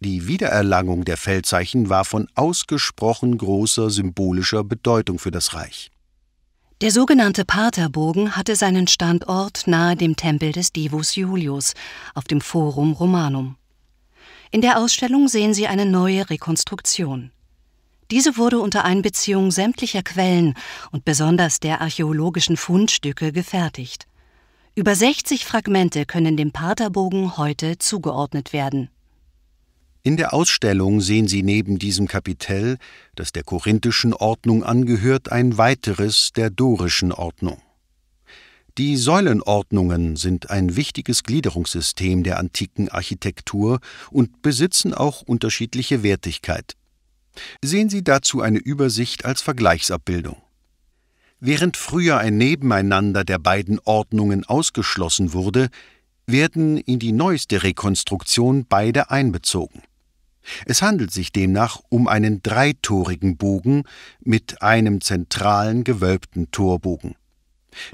die Wiedererlangung der Feldzeichen war von ausgesprochen großer symbolischer Bedeutung für das Reich. Der sogenannte Paterbogen hatte seinen Standort nahe dem Tempel des Divus Julius auf dem Forum Romanum. In der Ausstellung sehen Sie eine neue Rekonstruktion. Diese wurde unter Einbeziehung sämtlicher Quellen und besonders der archäologischen Fundstücke gefertigt. Über 60 Fragmente können dem Paterbogen heute zugeordnet werden. In der Ausstellung sehen Sie neben diesem Kapitell, das der korinthischen Ordnung angehört, ein weiteres der dorischen Ordnung. Die Säulenordnungen sind ein wichtiges Gliederungssystem der antiken Architektur und besitzen auch unterschiedliche Wertigkeit. Sehen Sie dazu eine Übersicht als Vergleichsabbildung. Während früher ein Nebeneinander der beiden Ordnungen ausgeschlossen wurde, werden in die neueste Rekonstruktion beide einbezogen. Es handelt sich demnach um einen dreitorigen Bogen mit einem zentralen gewölbten Torbogen.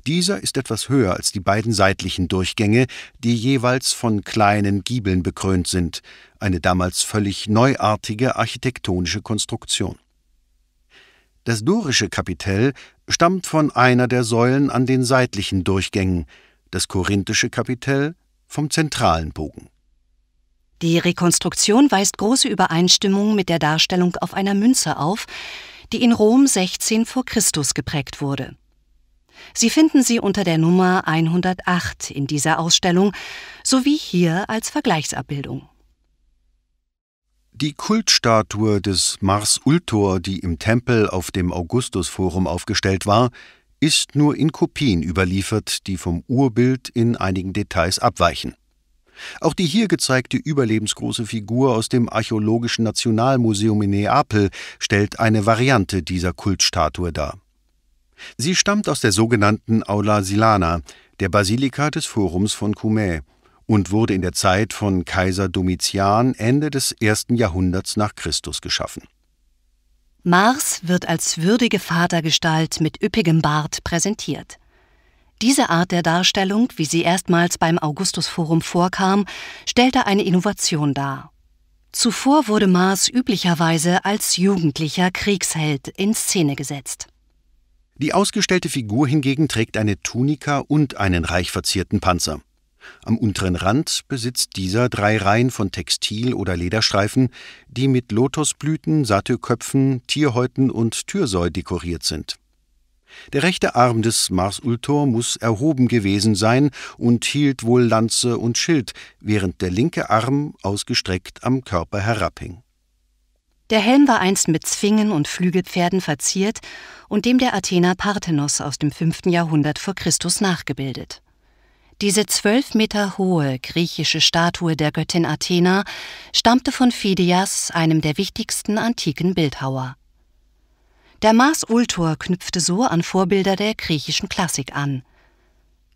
Dieser ist etwas höher als die beiden seitlichen Durchgänge, die jeweils von kleinen Giebeln bekrönt sind, eine damals völlig neuartige architektonische Konstruktion. Das dorische Kapitell stammt von einer der Säulen an den seitlichen Durchgängen, das korinthische Kapitell vom zentralen Bogen. Die Rekonstruktion weist große Übereinstimmung mit der Darstellung auf einer Münze auf, die in Rom 16 vor Christus geprägt wurde. Sie finden sie unter der Nummer 108 in dieser Ausstellung sowie hier als Vergleichsabbildung. Die Kultstatue des Mars Ultor, die im Tempel auf dem Augustusforum aufgestellt war, ist nur in Kopien überliefert, die vom Urbild in einigen Details abweichen. Auch die hier gezeigte überlebensgroße Figur aus dem Archäologischen Nationalmuseum in Neapel stellt eine Variante dieser Kultstatue dar. Sie stammt aus der sogenannten Aula Silana, der Basilika des Forums von Cumae, und wurde in der Zeit von Kaiser Domitian Ende des ersten Jahrhunderts nach Christus geschaffen. Mars wird als würdige Vatergestalt mit üppigem Bart präsentiert. Diese Art der Darstellung, wie sie erstmals beim Augustusforum vorkam, stellte eine Innovation dar. Zuvor wurde Mars üblicherweise als jugendlicher Kriegsheld in Szene gesetzt. Die ausgestellte Figur hingegen trägt eine Tunika und einen reich verzierten Panzer. Am unteren Rand besitzt dieser drei Reihen von Textil- oder Lederstreifen, die mit Lotusblüten, Satyrköpfen, Tierhäuten und Türsäu dekoriert sind. Der rechte Arm des Mars Ultor muss erhoben gewesen sein und hielt wohl Lanze und Schild, während der linke Arm ausgestreckt am Körper herabhing. Der Helm war einst mit Zwingen und Flügelpferden verziert und dem der Athener Parthenos aus dem 5. Jahrhundert vor Christus nachgebildet. Diese zwölf Meter hohe griechische Statue der Göttin Athena stammte von Phidias, einem der wichtigsten antiken Bildhauer. Der Mars Ultor knüpfte so an Vorbilder der griechischen Klassik an.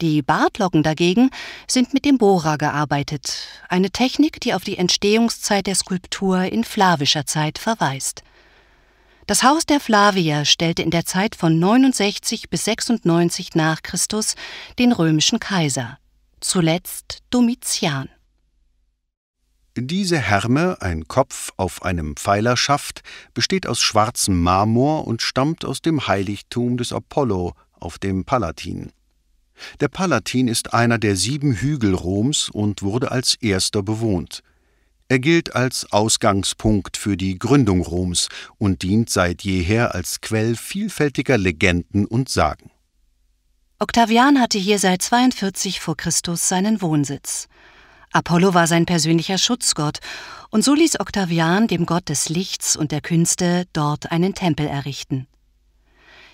Die Bartlocken dagegen sind mit dem Bohrer gearbeitet, eine Technik, die auf die Entstehungszeit der Skulptur in flavischer Zeit verweist das Haus der Flavier stellte in der Zeit von 69 bis 96 nach Christus den römischen Kaiser, zuletzt Domitian. Diese Herme, ein Kopf auf einem Pfeilerschaft, besteht aus schwarzem Marmor und stammt aus dem Heiligtum des Apollo auf dem Palatin. Der Palatin ist einer der sieben Hügel Roms und wurde als erster bewohnt. Er gilt als Ausgangspunkt für die Gründung Roms und dient seit jeher als Quell vielfältiger Legenden und Sagen. Octavian hatte hier seit 42 vor Christus seinen Wohnsitz. Apollo war sein persönlicher Schutzgott, und so ließ Octavian dem Gott des Lichts und der Künste dort einen Tempel errichten.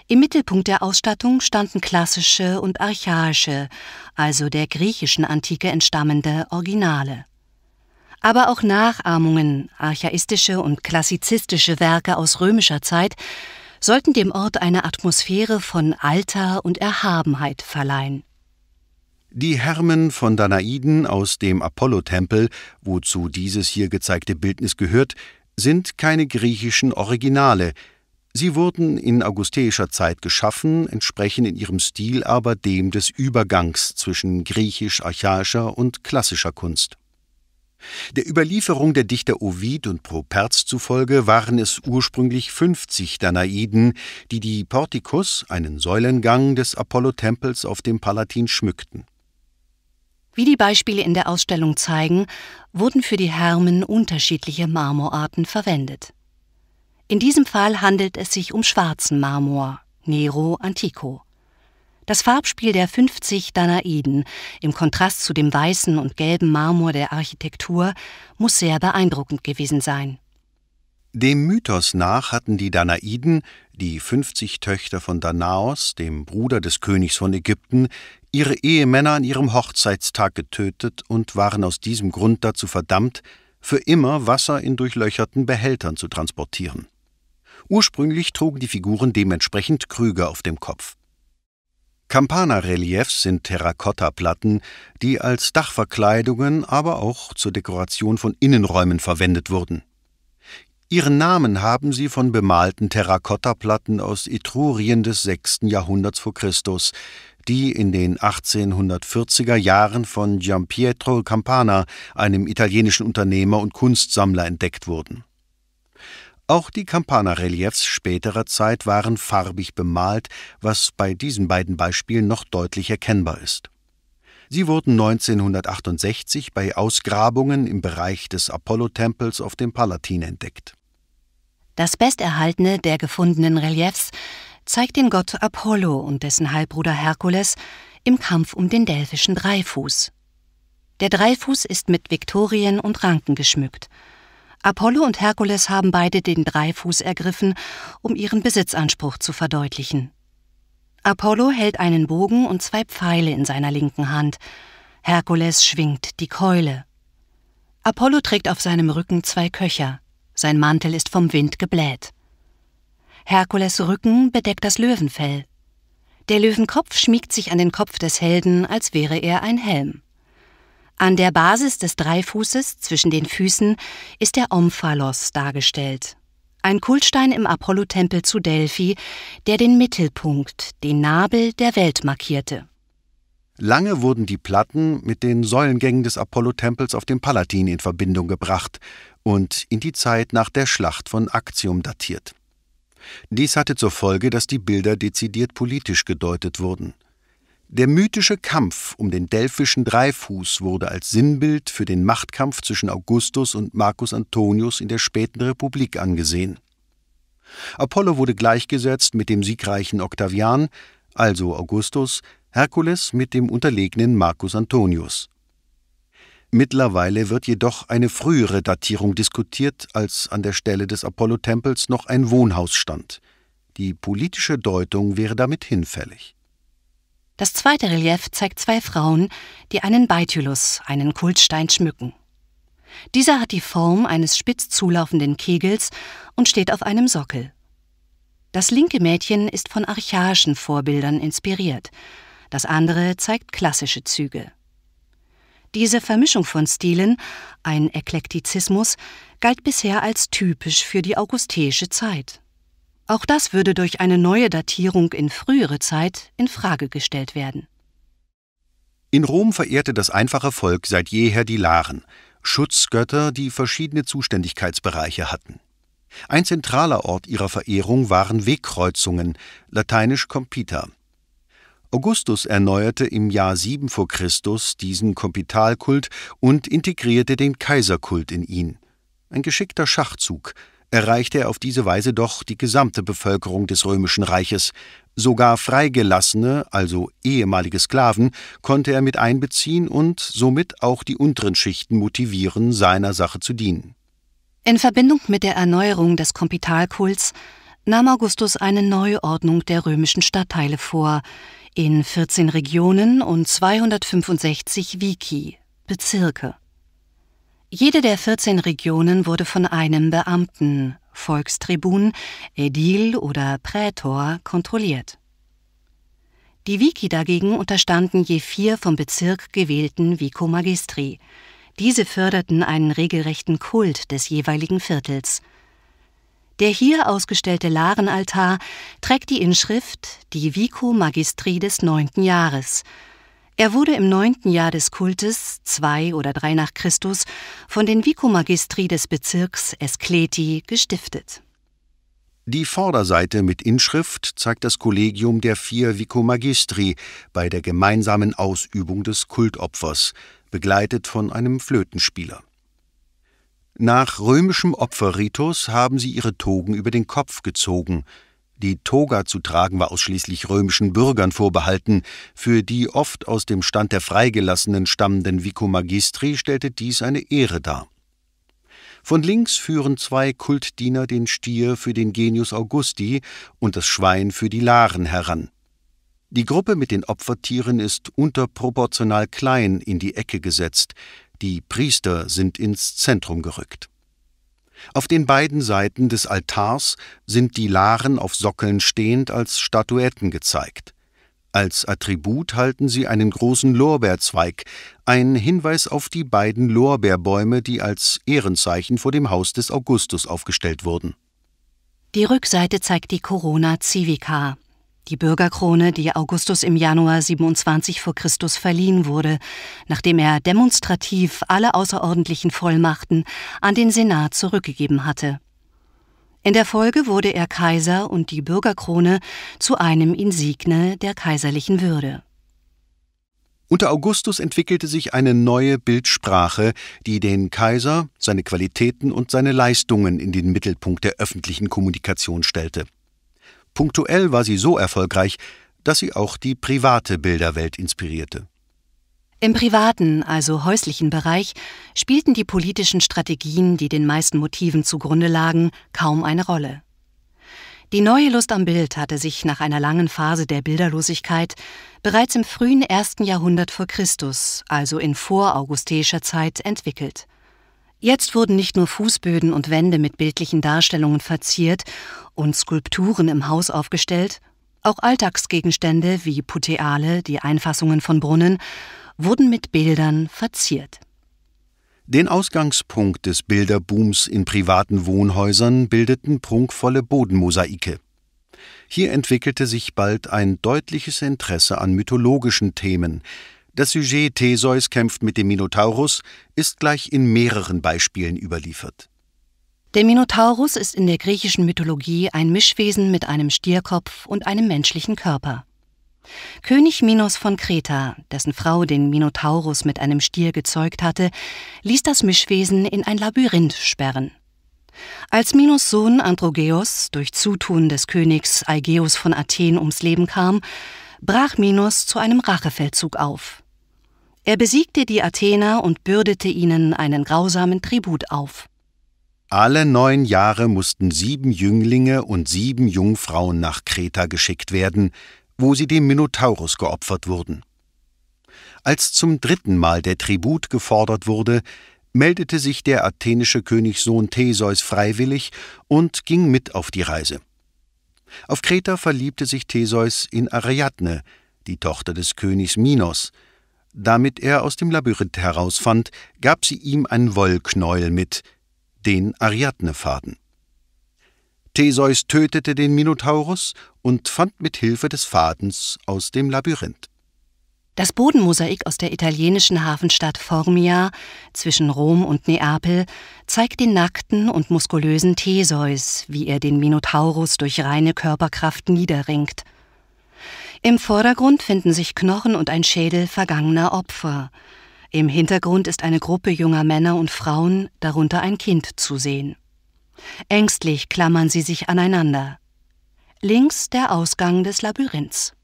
Im Mittelpunkt der Ausstattung standen klassische und archaische, also der griechischen Antike entstammende Originale aber auch Nachahmungen, archaistische und klassizistische Werke aus römischer Zeit, sollten dem Ort eine Atmosphäre von Alter und Erhabenheit verleihen. Die Hermen von Danaiden aus dem Apollotempel, wozu dieses hier gezeigte Bildnis gehört, sind keine griechischen Originale. Sie wurden in augusteischer Zeit geschaffen, entsprechen in ihrem Stil aber dem des Übergangs zwischen griechisch-archaischer und klassischer Kunst. Der Überlieferung der Dichter Ovid und Properz zufolge waren es ursprünglich 50 Danaiden, die die Portikus, einen Säulengang des Apollo-Tempels auf dem Palatin, schmückten. Wie die Beispiele in der Ausstellung zeigen, wurden für die Hermen unterschiedliche Marmorarten verwendet. In diesem Fall handelt es sich um schwarzen Marmor, Nero antico. Das Farbspiel der 50 Danaiden im Kontrast zu dem weißen und gelben Marmor der Architektur muss sehr beeindruckend gewesen sein. Dem Mythos nach hatten die Danaiden, die 50 Töchter von Danaos, dem Bruder des Königs von Ägypten, ihre Ehemänner an ihrem Hochzeitstag getötet und waren aus diesem Grund dazu verdammt, für immer Wasser in durchlöcherten Behältern zu transportieren. Ursprünglich trugen die Figuren dementsprechend Krüge auf dem Kopf. Campana-Reliefs sind Terrakotta-Platten, die als Dachverkleidungen, aber auch zur Dekoration von Innenräumen verwendet wurden. Ihren Namen haben sie von bemalten Terrakotta-Platten aus Etrurien des 6. Jahrhunderts vor Christus, die in den 1840er Jahren von Giampietro Campana, einem italienischen Unternehmer und Kunstsammler, entdeckt wurden auch die Campana-Reliefs späterer Zeit waren farbig bemalt, was bei diesen beiden Beispielen noch deutlich erkennbar ist. Sie wurden 1968 bei Ausgrabungen im Bereich des Apollo-Tempels auf dem Palatin entdeckt. Das besterhaltene der gefundenen Reliefs zeigt den Gott Apollo und dessen Halbbruder Herkules im Kampf um den delphischen Dreifuß. Der Dreifuß ist mit Viktorien und Ranken geschmückt – Apollo und Herkules haben beide den Dreifuß ergriffen, um ihren Besitzanspruch zu verdeutlichen. Apollo hält einen Bogen und zwei Pfeile in seiner linken Hand. Herkules schwingt die Keule. Apollo trägt auf seinem Rücken zwei Köcher. Sein Mantel ist vom Wind gebläht. Herkules Rücken bedeckt das Löwenfell. Der Löwenkopf schmiegt sich an den Kopf des Helden, als wäre er ein Helm. An der Basis des Dreifußes zwischen den Füßen ist der Omphalos dargestellt, ein Kultstein im Apollotempel zu Delphi, der den Mittelpunkt, den Nabel der Welt markierte. Lange wurden die Platten mit den Säulengängen des Apollotempels auf dem Palatin in Verbindung gebracht und in die Zeit nach der Schlacht von Actium datiert. Dies hatte zur Folge, dass die Bilder dezidiert politisch gedeutet wurden. Der mythische Kampf um den delphischen Dreifuß wurde als Sinnbild für den Machtkampf zwischen Augustus und Marcus Antonius in der späten Republik angesehen. Apollo wurde gleichgesetzt mit dem siegreichen Octavian, also Augustus, Herkules mit dem unterlegenen Marcus Antonius. Mittlerweile wird jedoch eine frühere Datierung diskutiert, als an der Stelle des Apollo-Tempels noch ein Wohnhaus stand. Die politische Deutung wäre damit hinfällig. Das zweite Relief zeigt zwei Frauen, die einen Beitylus, einen Kultstein, schmücken. Dieser hat die Form eines spitz zulaufenden Kegels und steht auf einem Sockel. Das linke Mädchen ist von archaischen Vorbildern inspiriert, das andere zeigt klassische Züge. Diese Vermischung von Stilen, ein Eklektizismus, galt bisher als typisch für die augusteische Zeit. Auch das würde durch eine neue Datierung in frühere Zeit in Frage gestellt werden. In Rom verehrte das einfache Volk seit jeher die Laren, Schutzgötter, die verschiedene Zuständigkeitsbereiche hatten. Ein zentraler Ort ihrer Verehrung waren Wegkreuzungen, lateinisch Compita. Augustus erneuerte im Jahr 7 v. Chr. diesen Kompitalkult und integrierte den Kaiserkult in ihn. Ein geschickter Schachzug – erreichte er auf diese Weise doch die gesamte Bevölkerung des Römischen Reiches. Sogar Freigelassene, also ehemalige Sklaven, konnte er mit einbeziehen und somit auch die unteren Schichten motivieren, seiner Sache zu dienen. In Verbindung mit der Erneuerung des Kompitalkults nahm Augustus eine Neuordnung der römischen Stadtteile vor, in 14 Regionen und 265 Vici, Bezirke. Jede der 14 Regionen wurde von einem Beamten, Volkstribun, Edil oder Prätor kontrolliert. Die Viki dagegen unterstanden je vier vom Bezirk gewählten Vico-Magistri. Diese förderten einen regelrechten Kult des jeweiligen Viertels. Der hier ausgestellte Larenaltar trägt die Inschrift Die Vico Magistri des neunten Jahres – er wurde im neunten Jahr des Kultes, zwei oder drei nach Christus, von den Vikomagistri des Bezirks Eskleti gestiftet. Die Vorderseite mit Inschrift zeigt das Kollegium der vier Vikomagistri bei der gemeinsamen Ausübung des Kultopfers, begleitet von einem Flötenspieler. Nach römischem Opferritus haben sie ihre Togen über den Kopf gezogen, die Toga zu tragen war ausschließlich römischen Bürgern vorbehalten. Für die oft aus dem Stand der Freigelassenen stammenden Vico Magistri stellte dies eine Ehre dar. Von links führen zwei Kultdiener den Stier für den Genius Augusti und das Schwein für die Laren heran. Die Gruppe mit den Opfertieren ist unterproportional klein in die Ecke gesetzt. Die Priester sind ins Zentrum gerückt. Auf den beiden Seiten des Altars sind die Laren auf Sockeln stehend als Statuetten gezeigt. Als Attribut halten sie einen großen Lorbeerzweig, ein Hinweis auf die beiden Lorbeerbäume, die als Ehrenzeichen vor dem Haus des Augustus aufgestellt wurden. Die Rückseite zeigt die Corona Civica, die Bürgerkrone, die Augustus im Januar 27 vor Christus verliehen wurde, nachdem er demonstrativ alle außerordentlichen Vollmachten an den Senat zurückgegeben hatte. In der Folge wurde er Kaiser und die Bürgerkrone zu einem Insigne der kaiserlichen Würde. Unter Augustus entwickelte sich eine neue Bildsprache, die den Kaiser, seine Qualitäten und seine Leistungen in den Mittelpunkt der öffentlichen Kommunikation stellte. Punktuell war sie so erfolgreich, dass sie auch die private Bilderwelt inspirierte. Im privaten, also häuslichen Bereich, spielten die politischen Strategien, die den meisten Motiven zugrunde lagen, kaum eine Rolle. Die neue Lust am Bild hatte sich nach einer langen Phase der Bilderlosigkeit bereits im frühen ersten Jahrhundert vor Christus, also in voraugusteischer Zeit, entwickelt. Jetzt wurden nicht nur Fußböden und Wände mit bildlichen Darstellungen verziert und Skulpturen im Haus aufgestellt, auch Alltagsgegenstände wie Puteale, die Einfassungen von Brunnen, wurden mit Bildern verziert. Den Ausgangspunkt des Bilderbooms in privaten Wohnhäusern bildeten prunkvolle Bodenmosaike. Hier entwickelte sich bald ein deutliches Interesse an mythologischen Themen, das Sujet Theseus kämpft mit dem Minotaurus ist gleich in mehreren Beispielen überliefert. Der Minotaurus ist in der griechischen Mythologie ein Mischwesen mit einem Stierkopf und einem menschlichen Körper. König Minos von Kreta, dessen Frau den Minotaurus mit einem Stier gezeugt hatte, ließ das Mischwesen in ein Labyrinth sperren. Als Minos Sohn Androgeos durch Zutun des Königs Aigeus von Athen ums Leben kam, brach Minos zu einem Rachefeldzug auf. Er besiegte die Athener und bürdete ihnen einen grausamen Tribut auf. Alle neun Jahre mussten sieben Jünglinge und sieben Jungfrauen nach Kreta geschickt werden, wo sie dem Minotaurus geopfert wurden. Als zum dritten Mal der Tribut gefordert wurde, meldete sich der athenische Königssohn Theseus freiwillig und ging mit auf die Reise. Auf Kreta verliebte sich Theseus in Ariadne, die Tochter des Königs Minos, damit er aus dem Labyrinth herausfand, gab sie ihm einen Wollknäuel mit, den Ariadnefaden. Theseus tötete den Minotaurus und fand mit Hilfe des Fadens aus dem Labyrinth. Das Bodenmosaik aus der italienischen Hafenstadt Formia zwischen Rom und Neapel zeigt den nackten und muskulösen Theseus, wie er den Minotaurus durch reine Körperkraft niederringt. Im Vordergrund finden sich Knochen und ein Schädel vergangener Opfer. Im Hintergrund ist eine Gruppe junger Männer und Frauen, darunter ein Kind, zu sehen. Ängstlich klammern sie sich aneinander. Links der Ausgang des Labyrinths.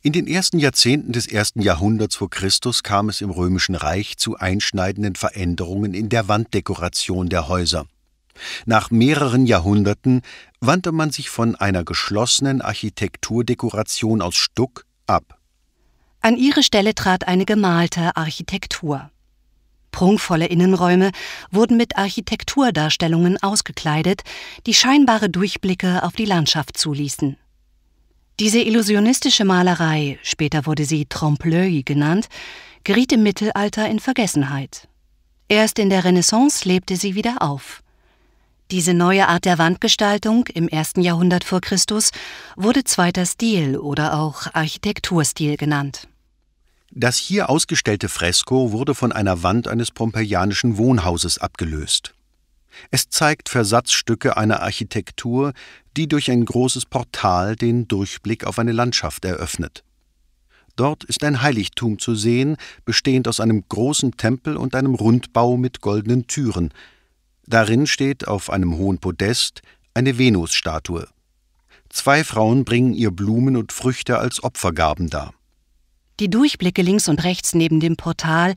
In den ersten Jahrzehnten des ersten Jahrhunderts vor Christus kam es im Römischen Reich zu einschneidenden Veränderungen in der Wanddekoration der Häuser. Nach mehreren Jahrhunderten wandte man sich von einer geschlossenen Architekturdekoration aus Stuck ab. An ihre Stelle trat eine gemalte Architektur. Prunkvolle Innenräume wurden mit Architekturdarstellungen ausgekleidet, die scheinbare Durchblicke auf die Landschaft zuließen. Diese illusionistische Malerei, später wurde sie Trompe-l'œil genannt, geriet im Mittelalter in Vergessenheit. Erst in der Renaissance lebte sie wieder auf. Diese neue Art der Wandgestaltung im ersten Jahrhundert vor Christus wurde zweiter Stil oder auch Architekturstil genannt. Das hier ausgestellte Fresko wurde von einer Wand eines pompeianischen Wohnhauses abgelöst. Es zeigt Versatzstücke einer Architektur, die durch ein großes Portal den Durchblick auf eine Landschaft eröffnet. Dort ist ein Heiligtum zu sehen, bestehend aus einem großen Tempel und einem Rundbau mit goldenen Türen, Darin steht auf einem hohen Podest eine Venusstatue. Zwei Frauen bringen ihr Blumen und Früchte als Opfergaben dar. Die Durchblicke links und rechts neben dem Portal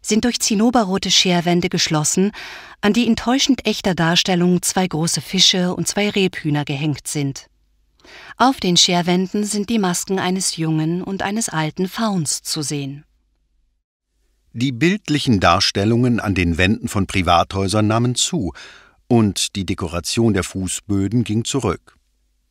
sind durch zinnoberrote Scherwände geschlossen, an die in täuschend echter Darstellung zwei große Fische und zwei Rebhühner gehängt sind. Auf den Scherwänden sind die Masken eines jungen und eines alten Fauns zu sehen. Die bildlichen Darstellungen an den Wänden von Privathäusern nahmen zu, und die Dekoration der Fußböden ging zurück.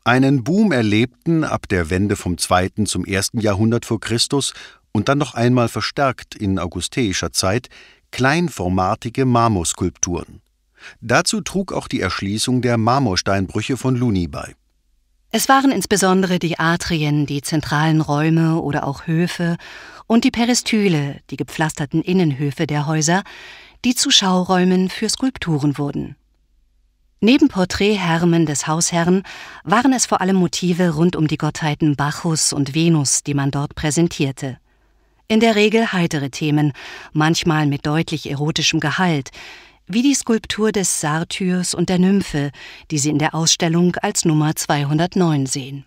Einen Boom erlebten ab der Wende vom zweiten zum ersten Jahrhundert vor Christus und dann noch einmal verstärkt in augusteischer Zeit kleinformatige Marmorskulpturen. Dazu trug auch die Erschließung der Marmorsteinbrüche von Luni bei. Es waren insbesondere die Atrien, die zentralen Räume oder auch Höfe und die Peristyle, die gepflasterten Innenhöfe der Häuser, die zu Schauräumen für Skulpturen wurden. Neben Porträthermen des Hausherrn waren es vor allem Motive rund um die Gottheiten Bacchus und Venus, die man dort präsentierte. In der Regel heitere Themen, manchmal mit deutlich erotischem Gehalt, wie die Skulptur des Sartyrs und der Nymphe, die Sie in der Ausstellung als Nummer 209 sehen.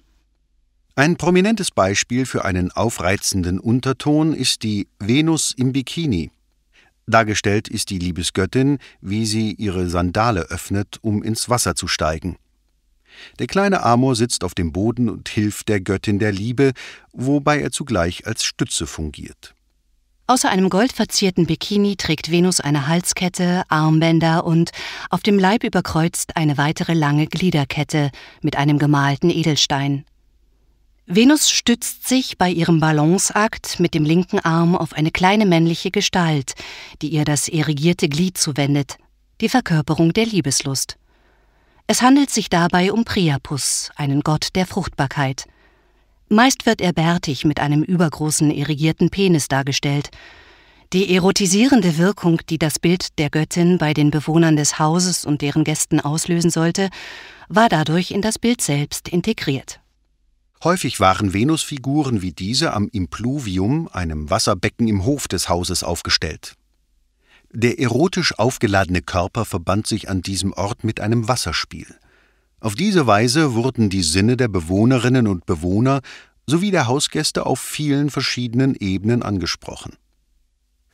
Ein prominentes Beispiel für einen aufreizenden Unterton ist die Venus im Bikini. Dargestellt ist die Liebesgöttin, wie sie ihre Sandale öffnet, um ins Wasser zu steigen. Der kleine Amor sitzt auf dem Boden und hilft der Göttin der Liebe, wobei er zugleich als Stütze fungiert. Außer einem goldverzierten Bikini trägt Venus eine Halskette, Armbänder und auf dem Leib überkreuzt eine weitere lange Gliederkette mit einem gemalten Edelstein. Venus stützt sich bei ihrem Balanceakt mit dem linken Arm auf eine kleine männliche Gestalt, die ihr das erigierte Glied zuwendet, die Verkörperung der Liebeslust. Es handelt sich dabei um Priapus, einen Gott der Fruchtbarkeit. Meist wird er bärtig mit einem übergroßen irrigierten Penis dargestellt. Die erotisierende Wirkung, die das Bild der Göttin bei den Bewohnern des Hauses und deren Gästen auslösen sollte, war dadurch in das Bild selbst integriert. Häufig waren Venusfiguren wie diese am Impluvium, einem Wasserbecken im Hof des Hauses, aufgestellt. Der erotisch aufgeladene Körper verband sich an diesem Ort mit einem Wasserspiel. Auf diese Weise wurden die Sinne der Bewohnerinnen und Bewohner sowie der Hausgäste auf vielen verschiedenen Ebenen angesprochen.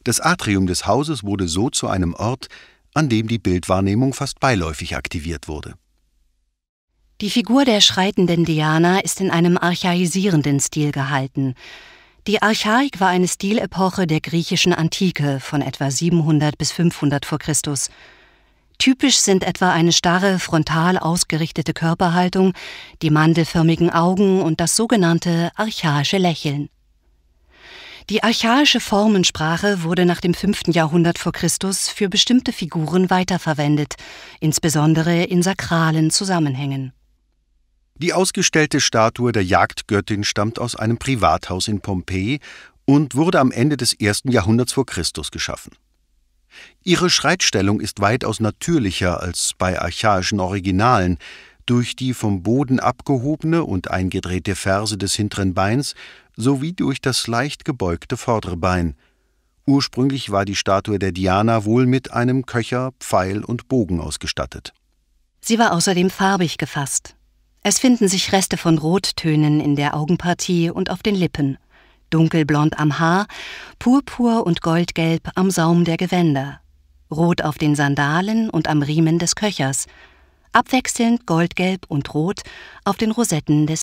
Das Atrium des Hauses wurde so zu einem Ort, an dem die Bildwahrnehmung fast beiläufig aktiviert wurde. Die Figur der schreitenden Diana ist in einem archaisierenden Stil gehalten. Die Archaik war eine Stilepoche der griechischen Antike von etwa 700 bis 500 vor Christus. Typisch sind etwa eine starre, frontal ausgerichtete Körperhaltung, die mandelförmigen Augen und das sogenannte archaische Lächeln. Die archaische Formensprache wurde nach dem 5. Jahrhundert vor Christus für bestimmte Figuren weiterverwendet, insbesondere in sakralen Zusammenhängen. Die ausgestellte Statue der Jagdgöttin stammt aus einem Privathaus in Pompeji und wurde am Ende des 1. Jahrhunderts vor Christus geschaffen. Ihre Schreitstellung ist weitaus natürlicher als bei archaischen Originalen. Durch die vom Boden abgehobene und eingedrehte Ferse des hinteren Beins sowie durch das leicht gebeugte vordere Bein. Ursprünglich war die Statue der Diana wohl mit einem Köcher, Pfeil und Bogen ausgestattet. Sie war außerdem farbig gefasst. Es finden sich Reste von Rottönen in der Augenpartie und auf den Lippen dunkelblond am Haar, purpur und goldgelb am Saum der Gewänder, rot auf den Sandalen und am Riemen des Köchers, abwechselnd goldgelb und rot auf den Rosetten des